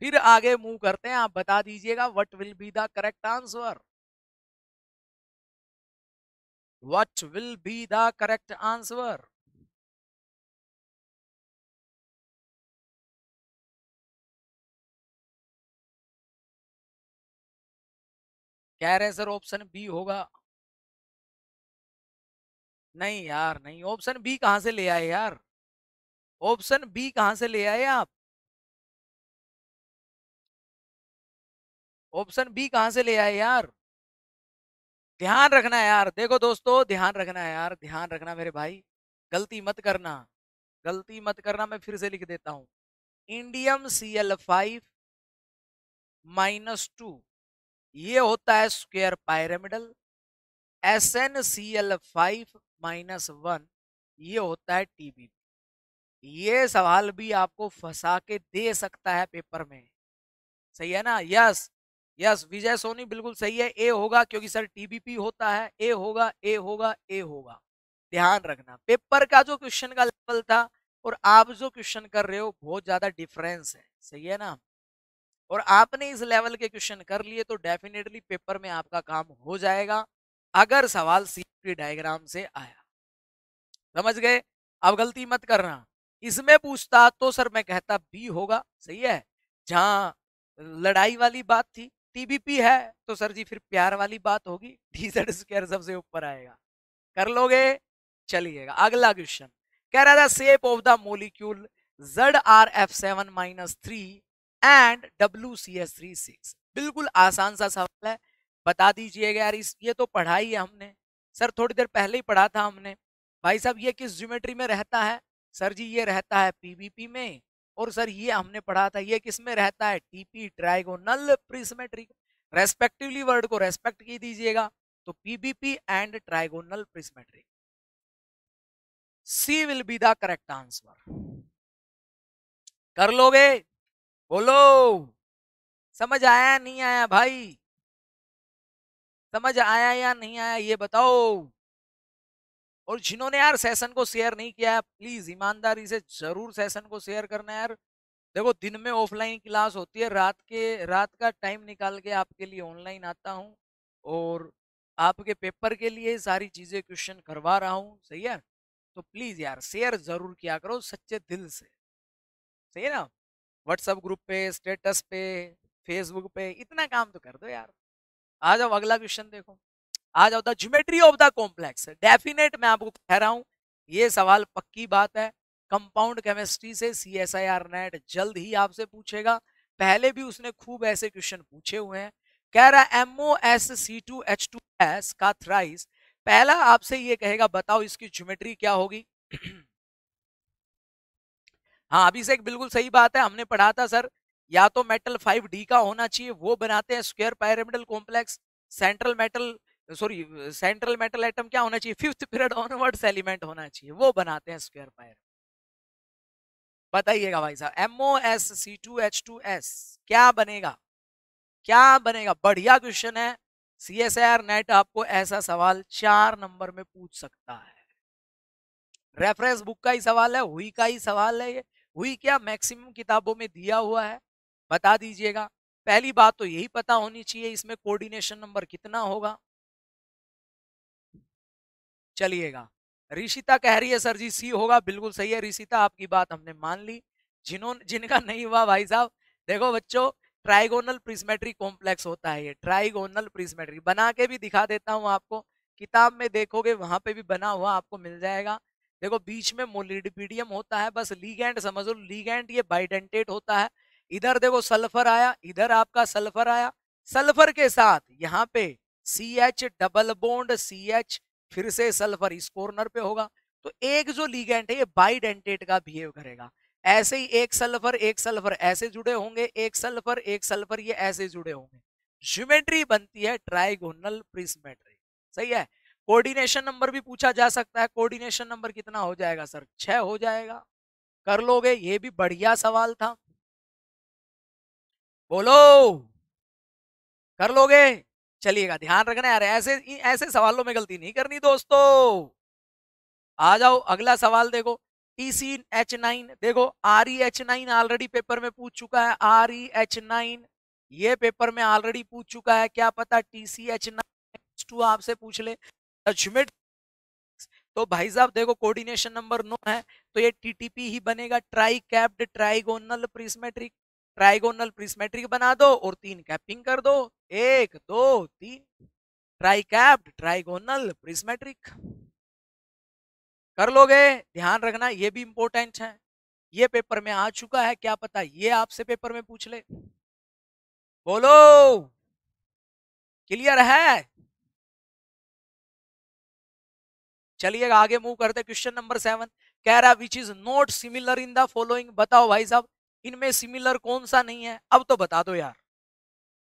B: फिर आगे मुंह करते हैं आप बता दीजिएगा what will be the correct answer
A: what will be the correct answer कह रहे हैं सर ऑप्शन बी होगा नहीं यार नहीं ऑप्शन बी कहां से ले आए यार
B: ऑप्शन बी कहां से ले आए आप ऑप्शन बी कहां से ले आए यार ध्यान रखना है यार देखो दोस्तों ध्यान रखना है यार ध्यान रखना मेरे भाई गलती मत करना गलती मत करना मैं फिर से लिख देता हूं indium C L five minus two ये होता है square pyramidal S
C: N C L five minus one ये होता है टीबी ये सवाल भी आपको फंसा के दे सकता है पेपर में सही है ना यस यस विजय सोनी बिल्कुल सही है ए होगा क्योंकि सर टीबीपी होता है ए होगा ए होगा ए होगा ध्यान रखना पेपर का जो क्वेश्चन का लेवल था और आप जो क्वेश्चन कर रहे हो बहुत ज्यादा डिफरेंस है सही है ना और आपने इस लेवल के क्वेश्चन कर लिए तो डेफिनेटली पेपर में आपका काम हो जाएगा अगर सवाल सीपी डायग्राम से आया समझ गए अब गलती मत करना इसमें पूछता तो सर मैं कहता बी होगा सही है जहां लड़ाई वाली बात थी टीबीपी है तो सर जी फिर प्यार वाली बात होगी डी जेड स्क्र सबसे ऊपर आएगा कर लोगे चलिएगा अगला क्वेश्चन कह रहा था shape of the molecule Z R F seven minus three and W C S three six बिल्कुल आसान सा सवाल है बता दीजिएगा यार इस ये तो पढ़ा ही है हमने सर थोड़ी देर पहले ही पढ़ा था हमने भाई साहब ये किस ज्योमेट्री में रहता है सर जी ये रहता है पीबीपी में और सर ये हमने पढ़ा था ये किस में रहता है TP trigonal prismatic respectively word को रेस्पेक्ट की दीजिएगा तो PBP and
B: trigonal prismatic C will be the correct answer कर लोगे बोलो समझ आया नहीं आया भाई समझ आया या नहीं आया ये बताओ
C: और जिन्होंने यार सेशन को शेयर नहीं किया प्लीज ईमानदारी से जरूर सेशन को शेयर करना यार देखो दिन में ऑफलाइन क्लास होती है रात के रात का टाइम निकाल के आपके लिए ऑनलाइन आता हूँ और आपके पेपर के लिए सारी चीज़ें क्वेश्चन करवा रहा हूँ सही है तो प्लीज़ यार शेयर ज़रूर किया करो सच्चे दिल से सही है ना व्हाट्सएप ग्रुप पे स्टेटस पे फेसबुक पे इतना काम तो कर दो यार आ जाओ अगला क्वेश्चन देखो आ जाओ the geometry of the complex definite मैं आपको कह रहा हूँ ये सवाल पक्की बात है कंपाउंड केमिस्ट्री से C S I R NET जल्द ही आपसे पूछेगा पहले भी उसने खूब ऐसे क्वेश्चन पूछे हुए हैं कह रहा M O S C two H two S का थ्राइस पहला आपसे ये कहेगा बताओ इसकी ज्योमेट्री क्या होगी हाँ अभी से एक बिल्कुल सही बात है हमने पढ़ा था सर या तो मेटल फाइव डी का होना चाहिए वो बनाते हैं square pyramidal complex central metal sorry central metal item क्या होना चाहिए फिफ्थ पीरियड ऑनवर्ड्स एलिमेंट होना चाहिए वो बनाते हैं स्क्वायर पायर बताइएगा भाई साहब Mo S C two H two S क्या बनेगा क्या बनेगा बढ़िया क्वेश्चन है सी एस आर नेट आपको ऐसा सवाल चार नंबर में पूछ सकता है रेफरेंस बुक का ही सवाल है हुई का ही सवाल है ये हुई क्या मैक्सिमम किताबों में दिया हुआ है बता दीजिएगा पहली बात तो यही पता होनी चाहिए इसमें कोऑर्डिनेशन नंबर कितना होगा चलिएगा ऋषिता कह रही है सर जी सी होगा बिल्कुल सही है ऋषिता आपकी बात हमने मान ली जिन्होंने जिनका नहीं हुआ भाई साहब देखो बच्चों ट्राइगोनल प्रिस्मेट्री कॉम्प्लेक्स होता है ये ट्राइगोनल प्रिस्मेट्री बना के भी दिखा देता हूँ आपको किताब में देखोगे वहां पे भी बना हुआ आपको मिल जाएगा देखो बीच में मोलिडिपीडियम होता है बस लीगेंड समझ लो लीगेंड ये बाइडेंटेट होता है इधर देखो सल्फर आया इधर आपका सल्फर आया सल्फर के साथ यहाँ पे C H double bond C H फिर से सल्फर इस कॉर्नर पे होगा तो एक जो लीगेंट है ये बाइडेंटेट का बिहेव करेगा ऐसे ही एक सल्फर एक सल्फर ऐसे जुड़े होंगे एक सल्फर एक सल्फर ये ऐसे जुड़े होंगे ज्योमेट्री बनती है ट्राइगोनल प्रिस्मेट्री सही है कोऑर्डिनेशन नंबर भी पूछा जा सकता है कोऑर्डिनेशन नंबर कितना हो जाएगा सर छह हो जाएगा
B: कर लोगे ये भी बढ़िया सवाल था बोलो कर लोगे चलिएगा ध्यान रखना यार ऐसे ऐसे सवालों में गलती नहीं
C: करनी दोस्तों आ जाओ अगला सवाल देखो सी एच नाइन देखो R E H nine already paper में पूछ चुका है आर ई एच नाइन ये पेपर में ऑलरेडी पूछ चुका है क्या पता T C H nine two आपसे पूछ ले जजमेंट तो भाई साहब देखो कोऑर्डिनेशन नंबर नो है तो ये टीटीपी ही बनेगा tricapped trigonal prismatic trigonal prismatic बना दो और तीन कैपिंग कर दो एक दो तीन ट्राई कैप्ड ट्राइगोनल प्रिस्मेट्रिक कर लोगे ध्यान रखना ये भी इंपॉर्टेंट है
B: ये पेपर में आ चुका है क्या पता ये आपसे पेपर में पूछ ले बोलो क्लियर है चलिए आगे मूव करते क्वेश्चन नंबर सेवन कह रहा which is not similar
C: in the following बताओ भाई साहब इनमें सिमिलर कौन सा नहीं है अब तो बता दो यार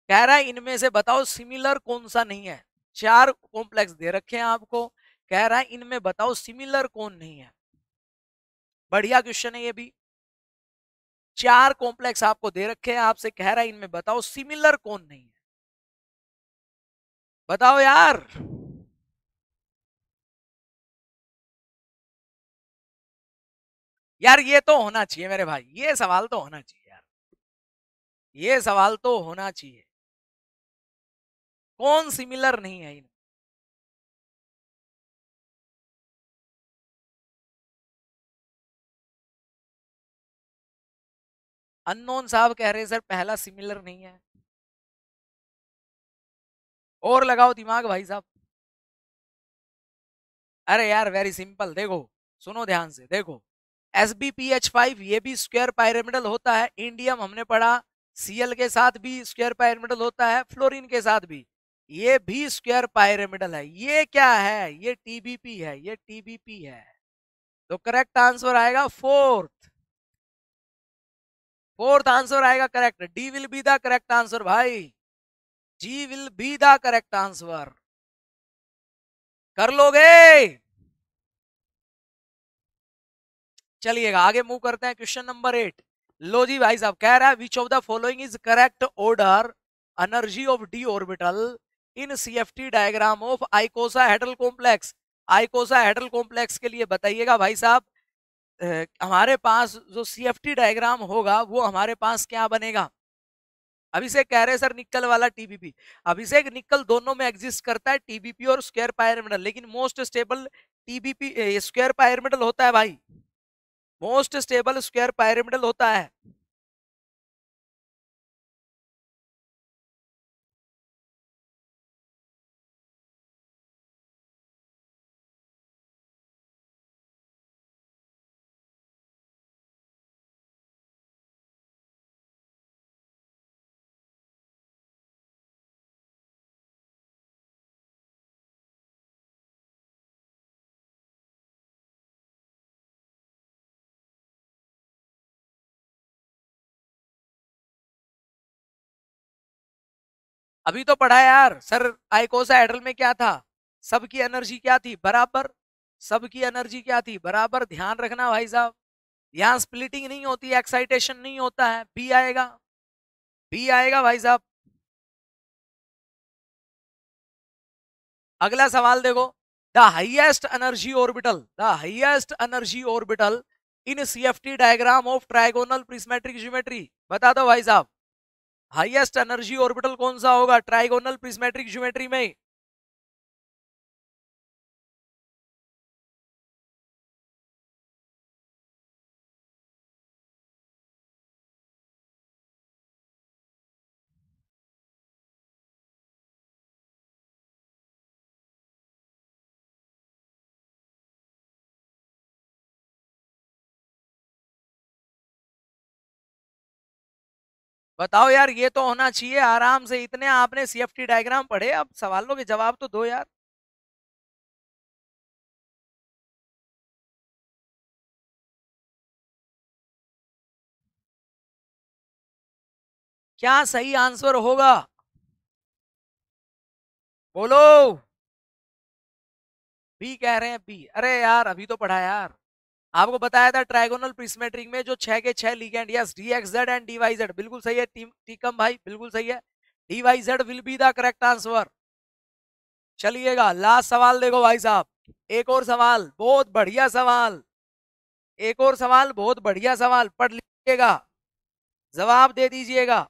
C: कह रहा है इनमें से बताओ सिमिलर कौन सा नहीं है चार कॉम्प्लेक्स दे रखे हैं आपको कह रहा है इनमें बताओ सिमिलर कौन नहीं है बढ़िया क्वेश्चन
B: है ये भी चार कॉम्प्लेक्स आपको दे रखे हैं आपसे कह रहा है इनमें बताओ सिमिलर
A: कौन नहीं है बताओ यार यार ये तो होना चाहिए मेरे भाई ये सवाल तो होना चाहिए यार ये सवाल तो होना चाहिए कौन सिमिलर नहीं है इन अननोन साहब कह रहे सर पहला सिमिलर नहीं है और लगाओ दिमाग भाई साहब
B: अरे यार वेरी सिंपल देखो सुनो ध्यान से देखो S B P
C: H five ये भी स्क्वायर पायरामिडल होता है इंडियम हमने पढ़ा सीएल के साथ भी स्क्वायर पायरामिडल होता है फ्लोरीन के साथ भी ये भी स्क्वायर पायरामिडल है ये क्या है ये टीबीपी है ये टीबीपी है तो करेक्ट आंसर आएगा फोर्थ
B: फोर्थ आंसर आएगा correct D will be the correct answer भाई जी will be the correct answer कर लोगे चलिएगा आगे
C: मूव करते हैं क्वेश्चन नंबर एट लो जी भाई साहब कह रहा है which of the following is correct order energy of d orbital in CFT diagram of hedral complex hedral complex के लिए बताइएगा भाई साहब हमारे पास जो सीएफटी डायग्राम होगा वो हमारे पास क्या बनेगा अभिषेक कह रहे सर निकल वाला टीबीपी अभिषेक निकल दोनों में एग्जिस्ट करता है टीबीपी और स्क्वायर पायरमेडल
B: लेकिन most stable TBP square pyramidal होता है भाई मोस्ट
A: स्टेबल स्क्वायर पायरामिडल होता है अभी तो पढ़ा यार सर आइकोसा एडल में क्या था सबकी एनर्जी
C: क्या थी बराबर सबकी एनर्जी क्या थी बराबर ध्यान रखना भाई साहब यहाँ
B: स्प्लिटिंग नहीं होती एक्साइटेशन नहीं होता है बी आएगा बी आएगा भाई साहब अगला सवाल देखो the highest energy orbital the highest energy orbital in C T
C: diagram of trigonal prismatic geometry बता दो भाई साहब हाईएस्ट एनर्जी
A: ऑर्बिटल कौन सा होगा ट्राइगोनल प्रिस्मेट्रिक ज्योमेट्री में बताओ यार ये तो होना चाहिए
B: आराम से इतने आपने सीएफटी डायग्राम पढ़े अब सवालों के जवाब तो दो यार
A: क्या सही आंसर होगा बोलो
B: बी कह रहे हैं बी अरे यार अभी तो पढ़ा यार आपको बताया था ट्राइगोनल प्रिस्मेट्रिक
C: में जो छह के छह ligand yes d x z and d Y z बिल्कुल सही है टीकम भाई बिल्कुल सही है d Y z will be the correct answer चलिएगा लास्ट सवाल देखो भाई
B: साहब एक और सवाल बहुत बढ़िया सवाल एक और सवाल बहुत
A: बढ़िया सवाल पढ़ लीजिएगा जवाब दे दीजिएगा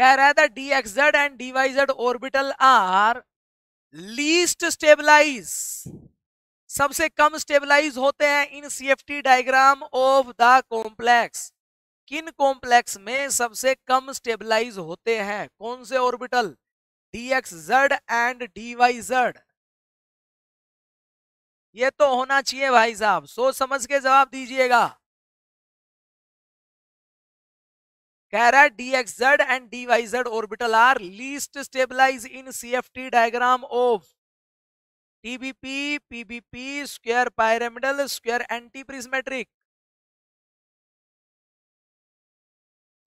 A: कह रहा था
B: d x z and z orbital are least stabilise
C: सबसे कम स्टेबलाइज होते हैं in CFT diagram of the complex किन कॉम्प्लेक्स में सबसे कम स्टेबलाइज होते हैं
B: कौन से orbital d x z and d y z ये तो होना चाहिए भाई साहब सोच समझ के जवाब दीजिएगा कह रहा है d x z and d Y z orbital are least stabilise in C F T diagram of TBP PBP square pyramidal square anti prismatic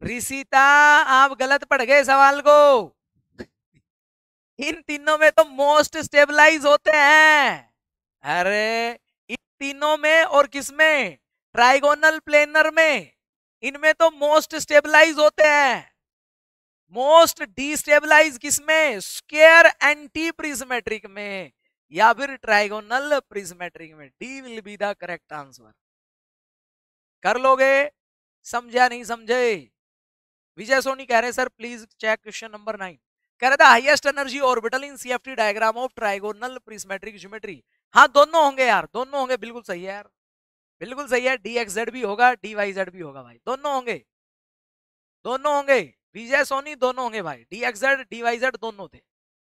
B: Risita आप गलत पढ़ गए सवाल को इन तीनों में तो मोस्ट स्टेबलाइज होते हैं
C: अरे इन तीनों में और किसमें ट्राइगोनल प्लेनर में इनमें तो मोस्ट स्टेबलाइज होते हैं मोस्ट डिस्टेबलाइज किसमें स्केयर एंटी प्रिज्मेट्रिक में या फिर ट्राइगोनल प्रिज्मेट्रिक में D will be the correct answer कर लोगे समझा नहीं समझे विजय सोनी कह रहे sir please check question number nine कह रहे the highest energy orbital in CFT diagram of trigonal prismatic geometry हाँ दोनों होंगे यार दोनों होंगे बिल्कुल सही है यार बिल्कुल सही है डी एक्स जेड भी होगा डी वाई जेड भी होगा भाई दोनों होंगे दोनों होंगे विजय सोनी दोनों होंगे भाई d x z d Y z दोनों थे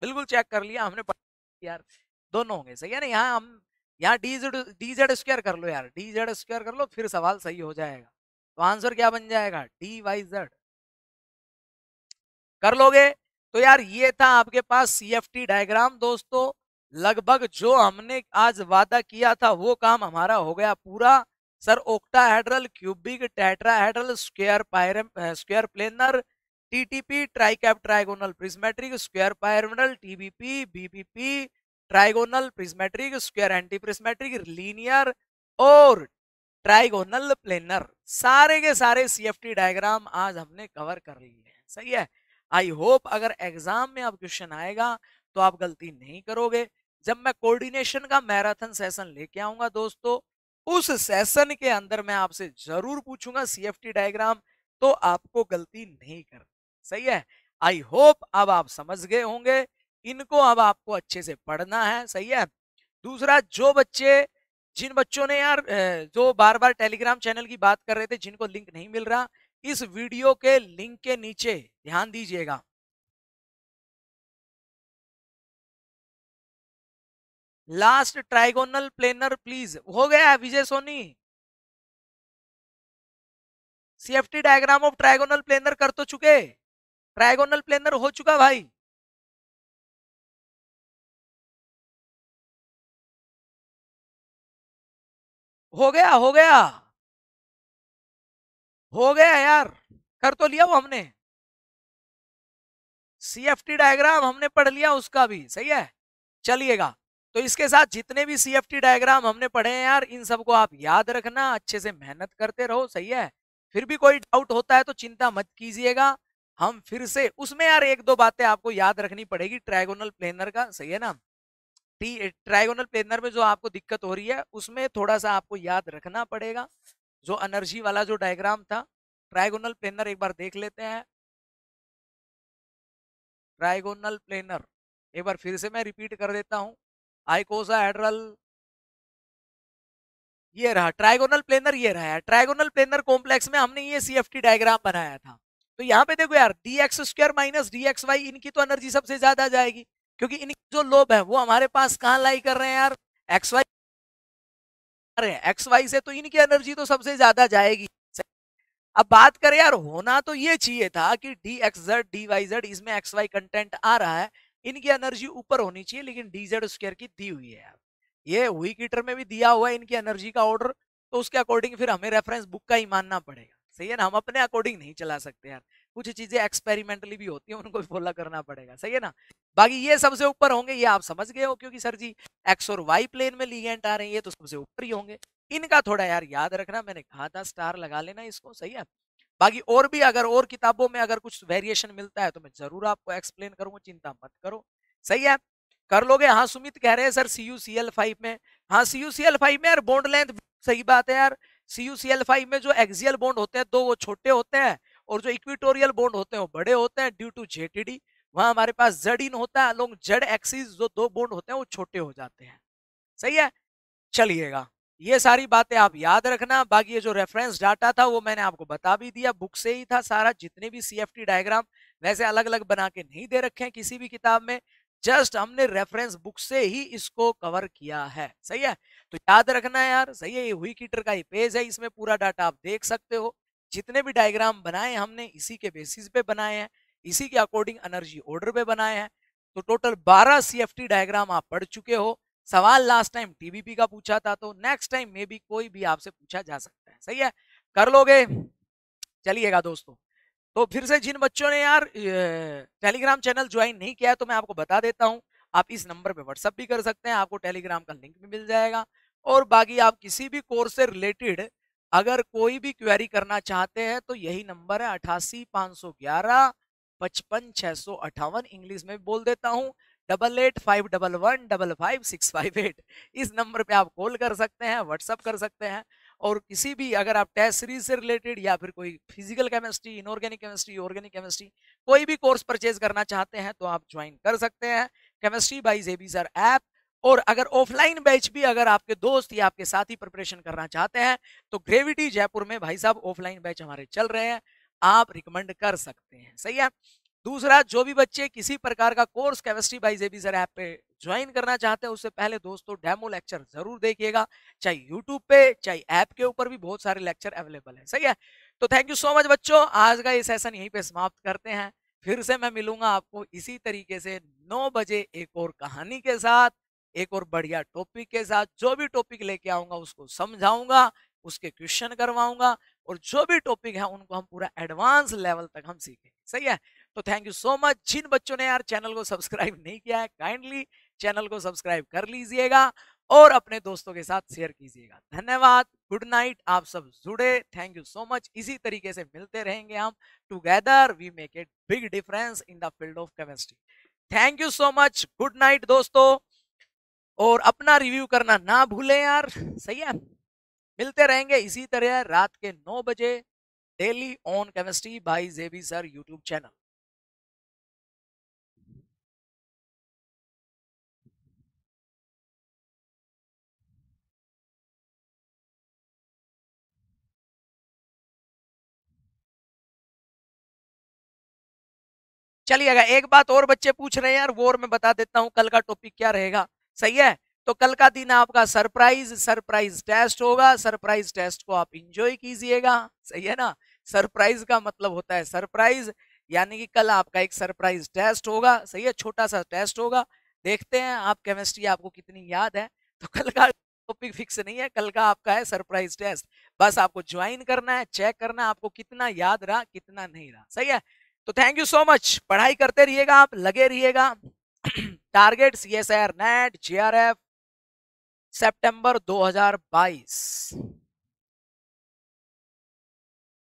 C: बिल्कुल चेक कर लिया हमने यार दोनों होंगे सही है ना यहाँ हम यहाँ d z d Z square कर लो यार डी जेड स्क्वायर कर लो फिर सवाल सही हो जाएगा तो आंसर क्या बन जाएगा डी वाई जेड कर लोगे तो यार ये था आपके पास सी एफ टी डायग्राम दोस्तों लगभग जो हमने आज वादा किया था वो काम हमारा हो गया पूरा sir octahedral cubic tetrahedral square पायर square planar TTP tricap trigonal prismatic square pyramidal TBP BBP trigonal prismatic square anti prismatic linear और ट्राइगोनल प्लेनर सारे के सारे सीएफटी डायग्राम आज हमने कवर कर लिए हैं सही है आई होप अगर एग्जाम में अब क्वेश्चन आएगा तो आप गलती नहीं करोगे जब मैं कोऑर्डिनेशन का मैराथन सेशन लेके आऊंगा दोस्तों उस सेशन के अंदर मैं आपसे जरूर पूछूंगा सीएफटी डायग्राम तो आपको गलती नहीं कर सही है आई होप अब आप समझ गए होंगे इनको अब आपको अच्छे से पढ़ना है सही है दूसरा जो बच्चे जिन बच्चों ने यार जो बार बार टेलीग्राम चैनल की बात
B: कर रहे थे जिनको लिंक नहीं मिल रहा इस वीडियो के लिंक के नीचे ध्यान दीजिएगा
A: लास्ट ट्राइगोनल प्लेनर प्लीज हो गया Vijay Soni CFT diagram of trigonal planar कर तो चुके ट्राइगोनल प्लेनर हो चुका भाई हो गया हो गया हो गया यार कर तो लिया वो हमने
B: सीएफटी डायग्राम हमने पढ़ लिया उसका भी सही है चलिएगा तो इसके
C: साथ जितने भी सी एफ टी डायग्राम हमने पढ़े हैं यार इन सबको आप याद रखना अच्छे से मेहनत करते रहो सही है फिर भी कोई डाउट होता है तो चिंता मत कीजिएगा हम फिर से उसमें यार एक दो बातें आपको याद रखनी पड़ेगी ट्रायगोनल प्लेनर का सही है ना ट्राइगोनल प्लेनर में जो आपको दिक्कत हो रही है उसमें थोड़ा सा आपको याद रखना पड़ेगा जो एनर्जी
B: वाला जो डायग्राम था ट्राइगोनल प्लेनर एक बार देख लेते हैं ट्राइगोनल प्लेनर एक बार फिर से मैं रिपीट कर देता हूं आइकोसाहेड्रल ये रहा ट्राइगोनल प्लेनर ये रहा है ट्राइगोनल
C: प्लेनर कॉम्प्लेक्स में हमने ये सीएफटी डायग्राम बनाया था तो यहाँ पे देखो यार d x square minus d x y इनकी तो एनर्जी सबसे ज्यादा जाएगी क्योंकि इनकी जो लोब है वो हमारे पास कहाँ लाई कर रहे हैं यार एक्स वाई अरे एक्स वाई से तो इनकी एनर्जी तो सबसे ज्यादा जाएगी अब बात करें यार होना तो ये चाहिए था कि d x z d Y z इसमें एक्स वाई कंटेंट आ रहा है इनकी एनर्जी ऊपर होनी चाहिए लेकिन डीजेड स्क्वायर की दी हुई है ये हुई कीटर में भी दिया हुआ है इनकी एनर्जी का ऑर्डर तो उसके अकॉर्डिंग फिर हमें रेफरेंस बुक का ही मानना पड़ेगा सही है ना हम अपने अकॉर्डिंग नहीं चला सकते यार कुछ चीजें एक्सपेरिमेंटली भी होती हैं उनको भी फॉलो करना पड़ेगा सही है ना बाकी ये सबसे ऊपर होंगे ये आप समझ गए हो क्योंकि सर जी एक्स और वाई प्लेन में लीगेंट आ रहे हैं ये तो सबसे ऊपर ही होंगे इनका थोड़ा यार याद रखना मैंने कहा था स्टार लगा लेना इसको सही है बाकी और भी अगर और किताबों में अगर कुछ वेरिएशन मिलता है तो मैं जरूर आपको एक्सप्लेन करूंगा चिंता मत करो सही है कर लोगे हाँ सुमित कह रहे हैं sir C U C L five में हाँ C U C L five में यार बॉन्ड लेंथ सही बात है यार C U C L five में जो एक्सियल बॉन्ड होते हैं दो वो छोटे होते हैं और जो इक्विटोरियल बॉन्ड होते हैं वो बड़े होते हैं ड्यू टू जेटीडी वहाँ हमारे पास जड इन होता है लोग जड एक्सिस जो दो बॉन्ड होते हैं वो छोटे हो जाते हैं सही है चलिएगा ये सारी बातें आप याद रखना बाकी ये जो रेफरेंस डाटा था वो मैंने आपको बता भी दिया बुक से ही था सारा जितने भी सी डायग्राम वैसे अलग अलग बना के नहीं दे रखे हैं किसी भी किताब में जस्ट हमने रेफरेंस बुक से ही इसको कवर किया है सही है तो याद रखना यार सही है ये हुई कीटर का ही पेज है इसमें पूरा डाटा आप देख सकते हो जितने भी डायग्राम बनाए हमने इसी के बेसिस पे बनाए हैं इसी के अकॉर्डिंग एनर्जी ऑर्डर पे बनाए हैं तो टोटल 12 सी डायग्राम आप पढ़ चुके हो सवाल लास्ट टाइम टीबीपी का पूछा था तो नेक्स्ट टाइम में भी कोई भी आपसे पूछा जा सकता है सही है कर लोगे चलिएगा दोस्तों तो फिर से जिन बच्चों ने यार टेलीग्राम चैनल ज्वाइन नहीं किया है तो मैं आपको बता देता हूँ आप इस नंबर पे व्हाट्सअप भी कर सकते हैं आपको टेलीग्राम का लिंक भी मिल जाएगा और बाकी आप किसी भी कोर्स से रिलेटेड अगर कोई भी क्वेरी करना चाहते हैं तो यही नंबर है अठासी पाँच सौ ग्यारह पचपन छः सौ अट्ठावन इंग्लिश में बोल देता हूँ double eight five double one double five six five eight इस नंबर पे आप कॉल कर सकते हैं व्हाट्सअप कर सकते हैं और किसी भी अगर आप टेस्ट सीरीज से रिलेटेड या फिर कोई physical chemistry inorganic chemistry organic chemistry कोई भी कोर्स परचेज करना चाहते हैं तो आप ज्वाइन कर सकते हैं chemistry by JB sir app और अगर ऑफलाइन बैच भी अगर आपके दोस्त या आपके साथी प्रिपरेशन करना चाहते हैं तो ग्रेविटी जयपुर में भाई साहब ऑफलाइन बैच हमारे चल रहे हैं आप रिकमेंड कर सकते हैं सही है दूसरा जो भी बच्चे किसी प्रकार का course chemistry by JB sir app पे ज्वाइन करना चाहते हैं उससे पहले दोस्तों डेमो लेक्चर जरूर देखिएगा चाहे यूट्यूब पे चाहे ऐप के ऊपर भी बहुत सारे लेक्चर अवेलेबल है सही है तो थैंक यू सो मच बच्चों आज का ये सेशन यहीं पे समाप्त करते हैं फिर से मैं मिलूंगा आपको इसी तरीके से नौ बजे एक और कहानी के साथ एक और बढ़िया टॉपिक के साथ जो भी टॉपिक लेके आऊंगा उसको समझाऊंगा उसके क्वेश्चन करवाऊंगा और जो भी टॉपिक है उनको हम पूरा एडवांस लेवल तक हम सीखेंगे सही है तो थैंक यू सो मच जिन बच्चों ने यार चैनल को सब्सक्राइब नहीं किया है काइंडली चैनल को सब्सक्राइब कर लीजिएगा और अपने दोस्तों के साथ शेयर कीजिएगा धन्यवाद गुड नाइट आप सब जुड़े थैंक यू सो मच इसी तरीके से मिलते रहेंगे हम together we make it big difference in the field of chemistry thank you so much good night दोस्तों और अपना रिव्यू करना ना भूलें यार सही है मिलते रहेंगे इसी तरह रात के नौ
A: बजे daily on chemistry by JB sir YouTube channel चलिएगा
B: एक बात और बच्चे पूछ रहे हैं यार वो और मैं बता देता हूँ कल का टॉपिक क्या रहेगा सही है तो कल
C: का दिन आपका सरप्राइज सरप्राइज टेस्ट होगा सरप्राइज टेस्ट को आप इंजॉय कीजिएगा सही है ना सरप्राइज का मतलब होता है सरप्राइज यानी कि कल आपका एक सरप्राइज टेस्ट होगा सही है छोटा सा टेस्ट होगा देखते हैं आप केमिस्ट्री आपको कितनी याद है तो कल का टॉपिक फिक्स नहीं है कल का आपका है सरप्राइज टेस्ट बस आपको ज्वाइन करना है चेक करना है आपको कितना याद रहा कितना नहीं रहा सही है तो थैंक यू सो मच पढ़ाई करते रहिएगा आप लगे रहिएगा target C S R NET J R F
A: September बाईस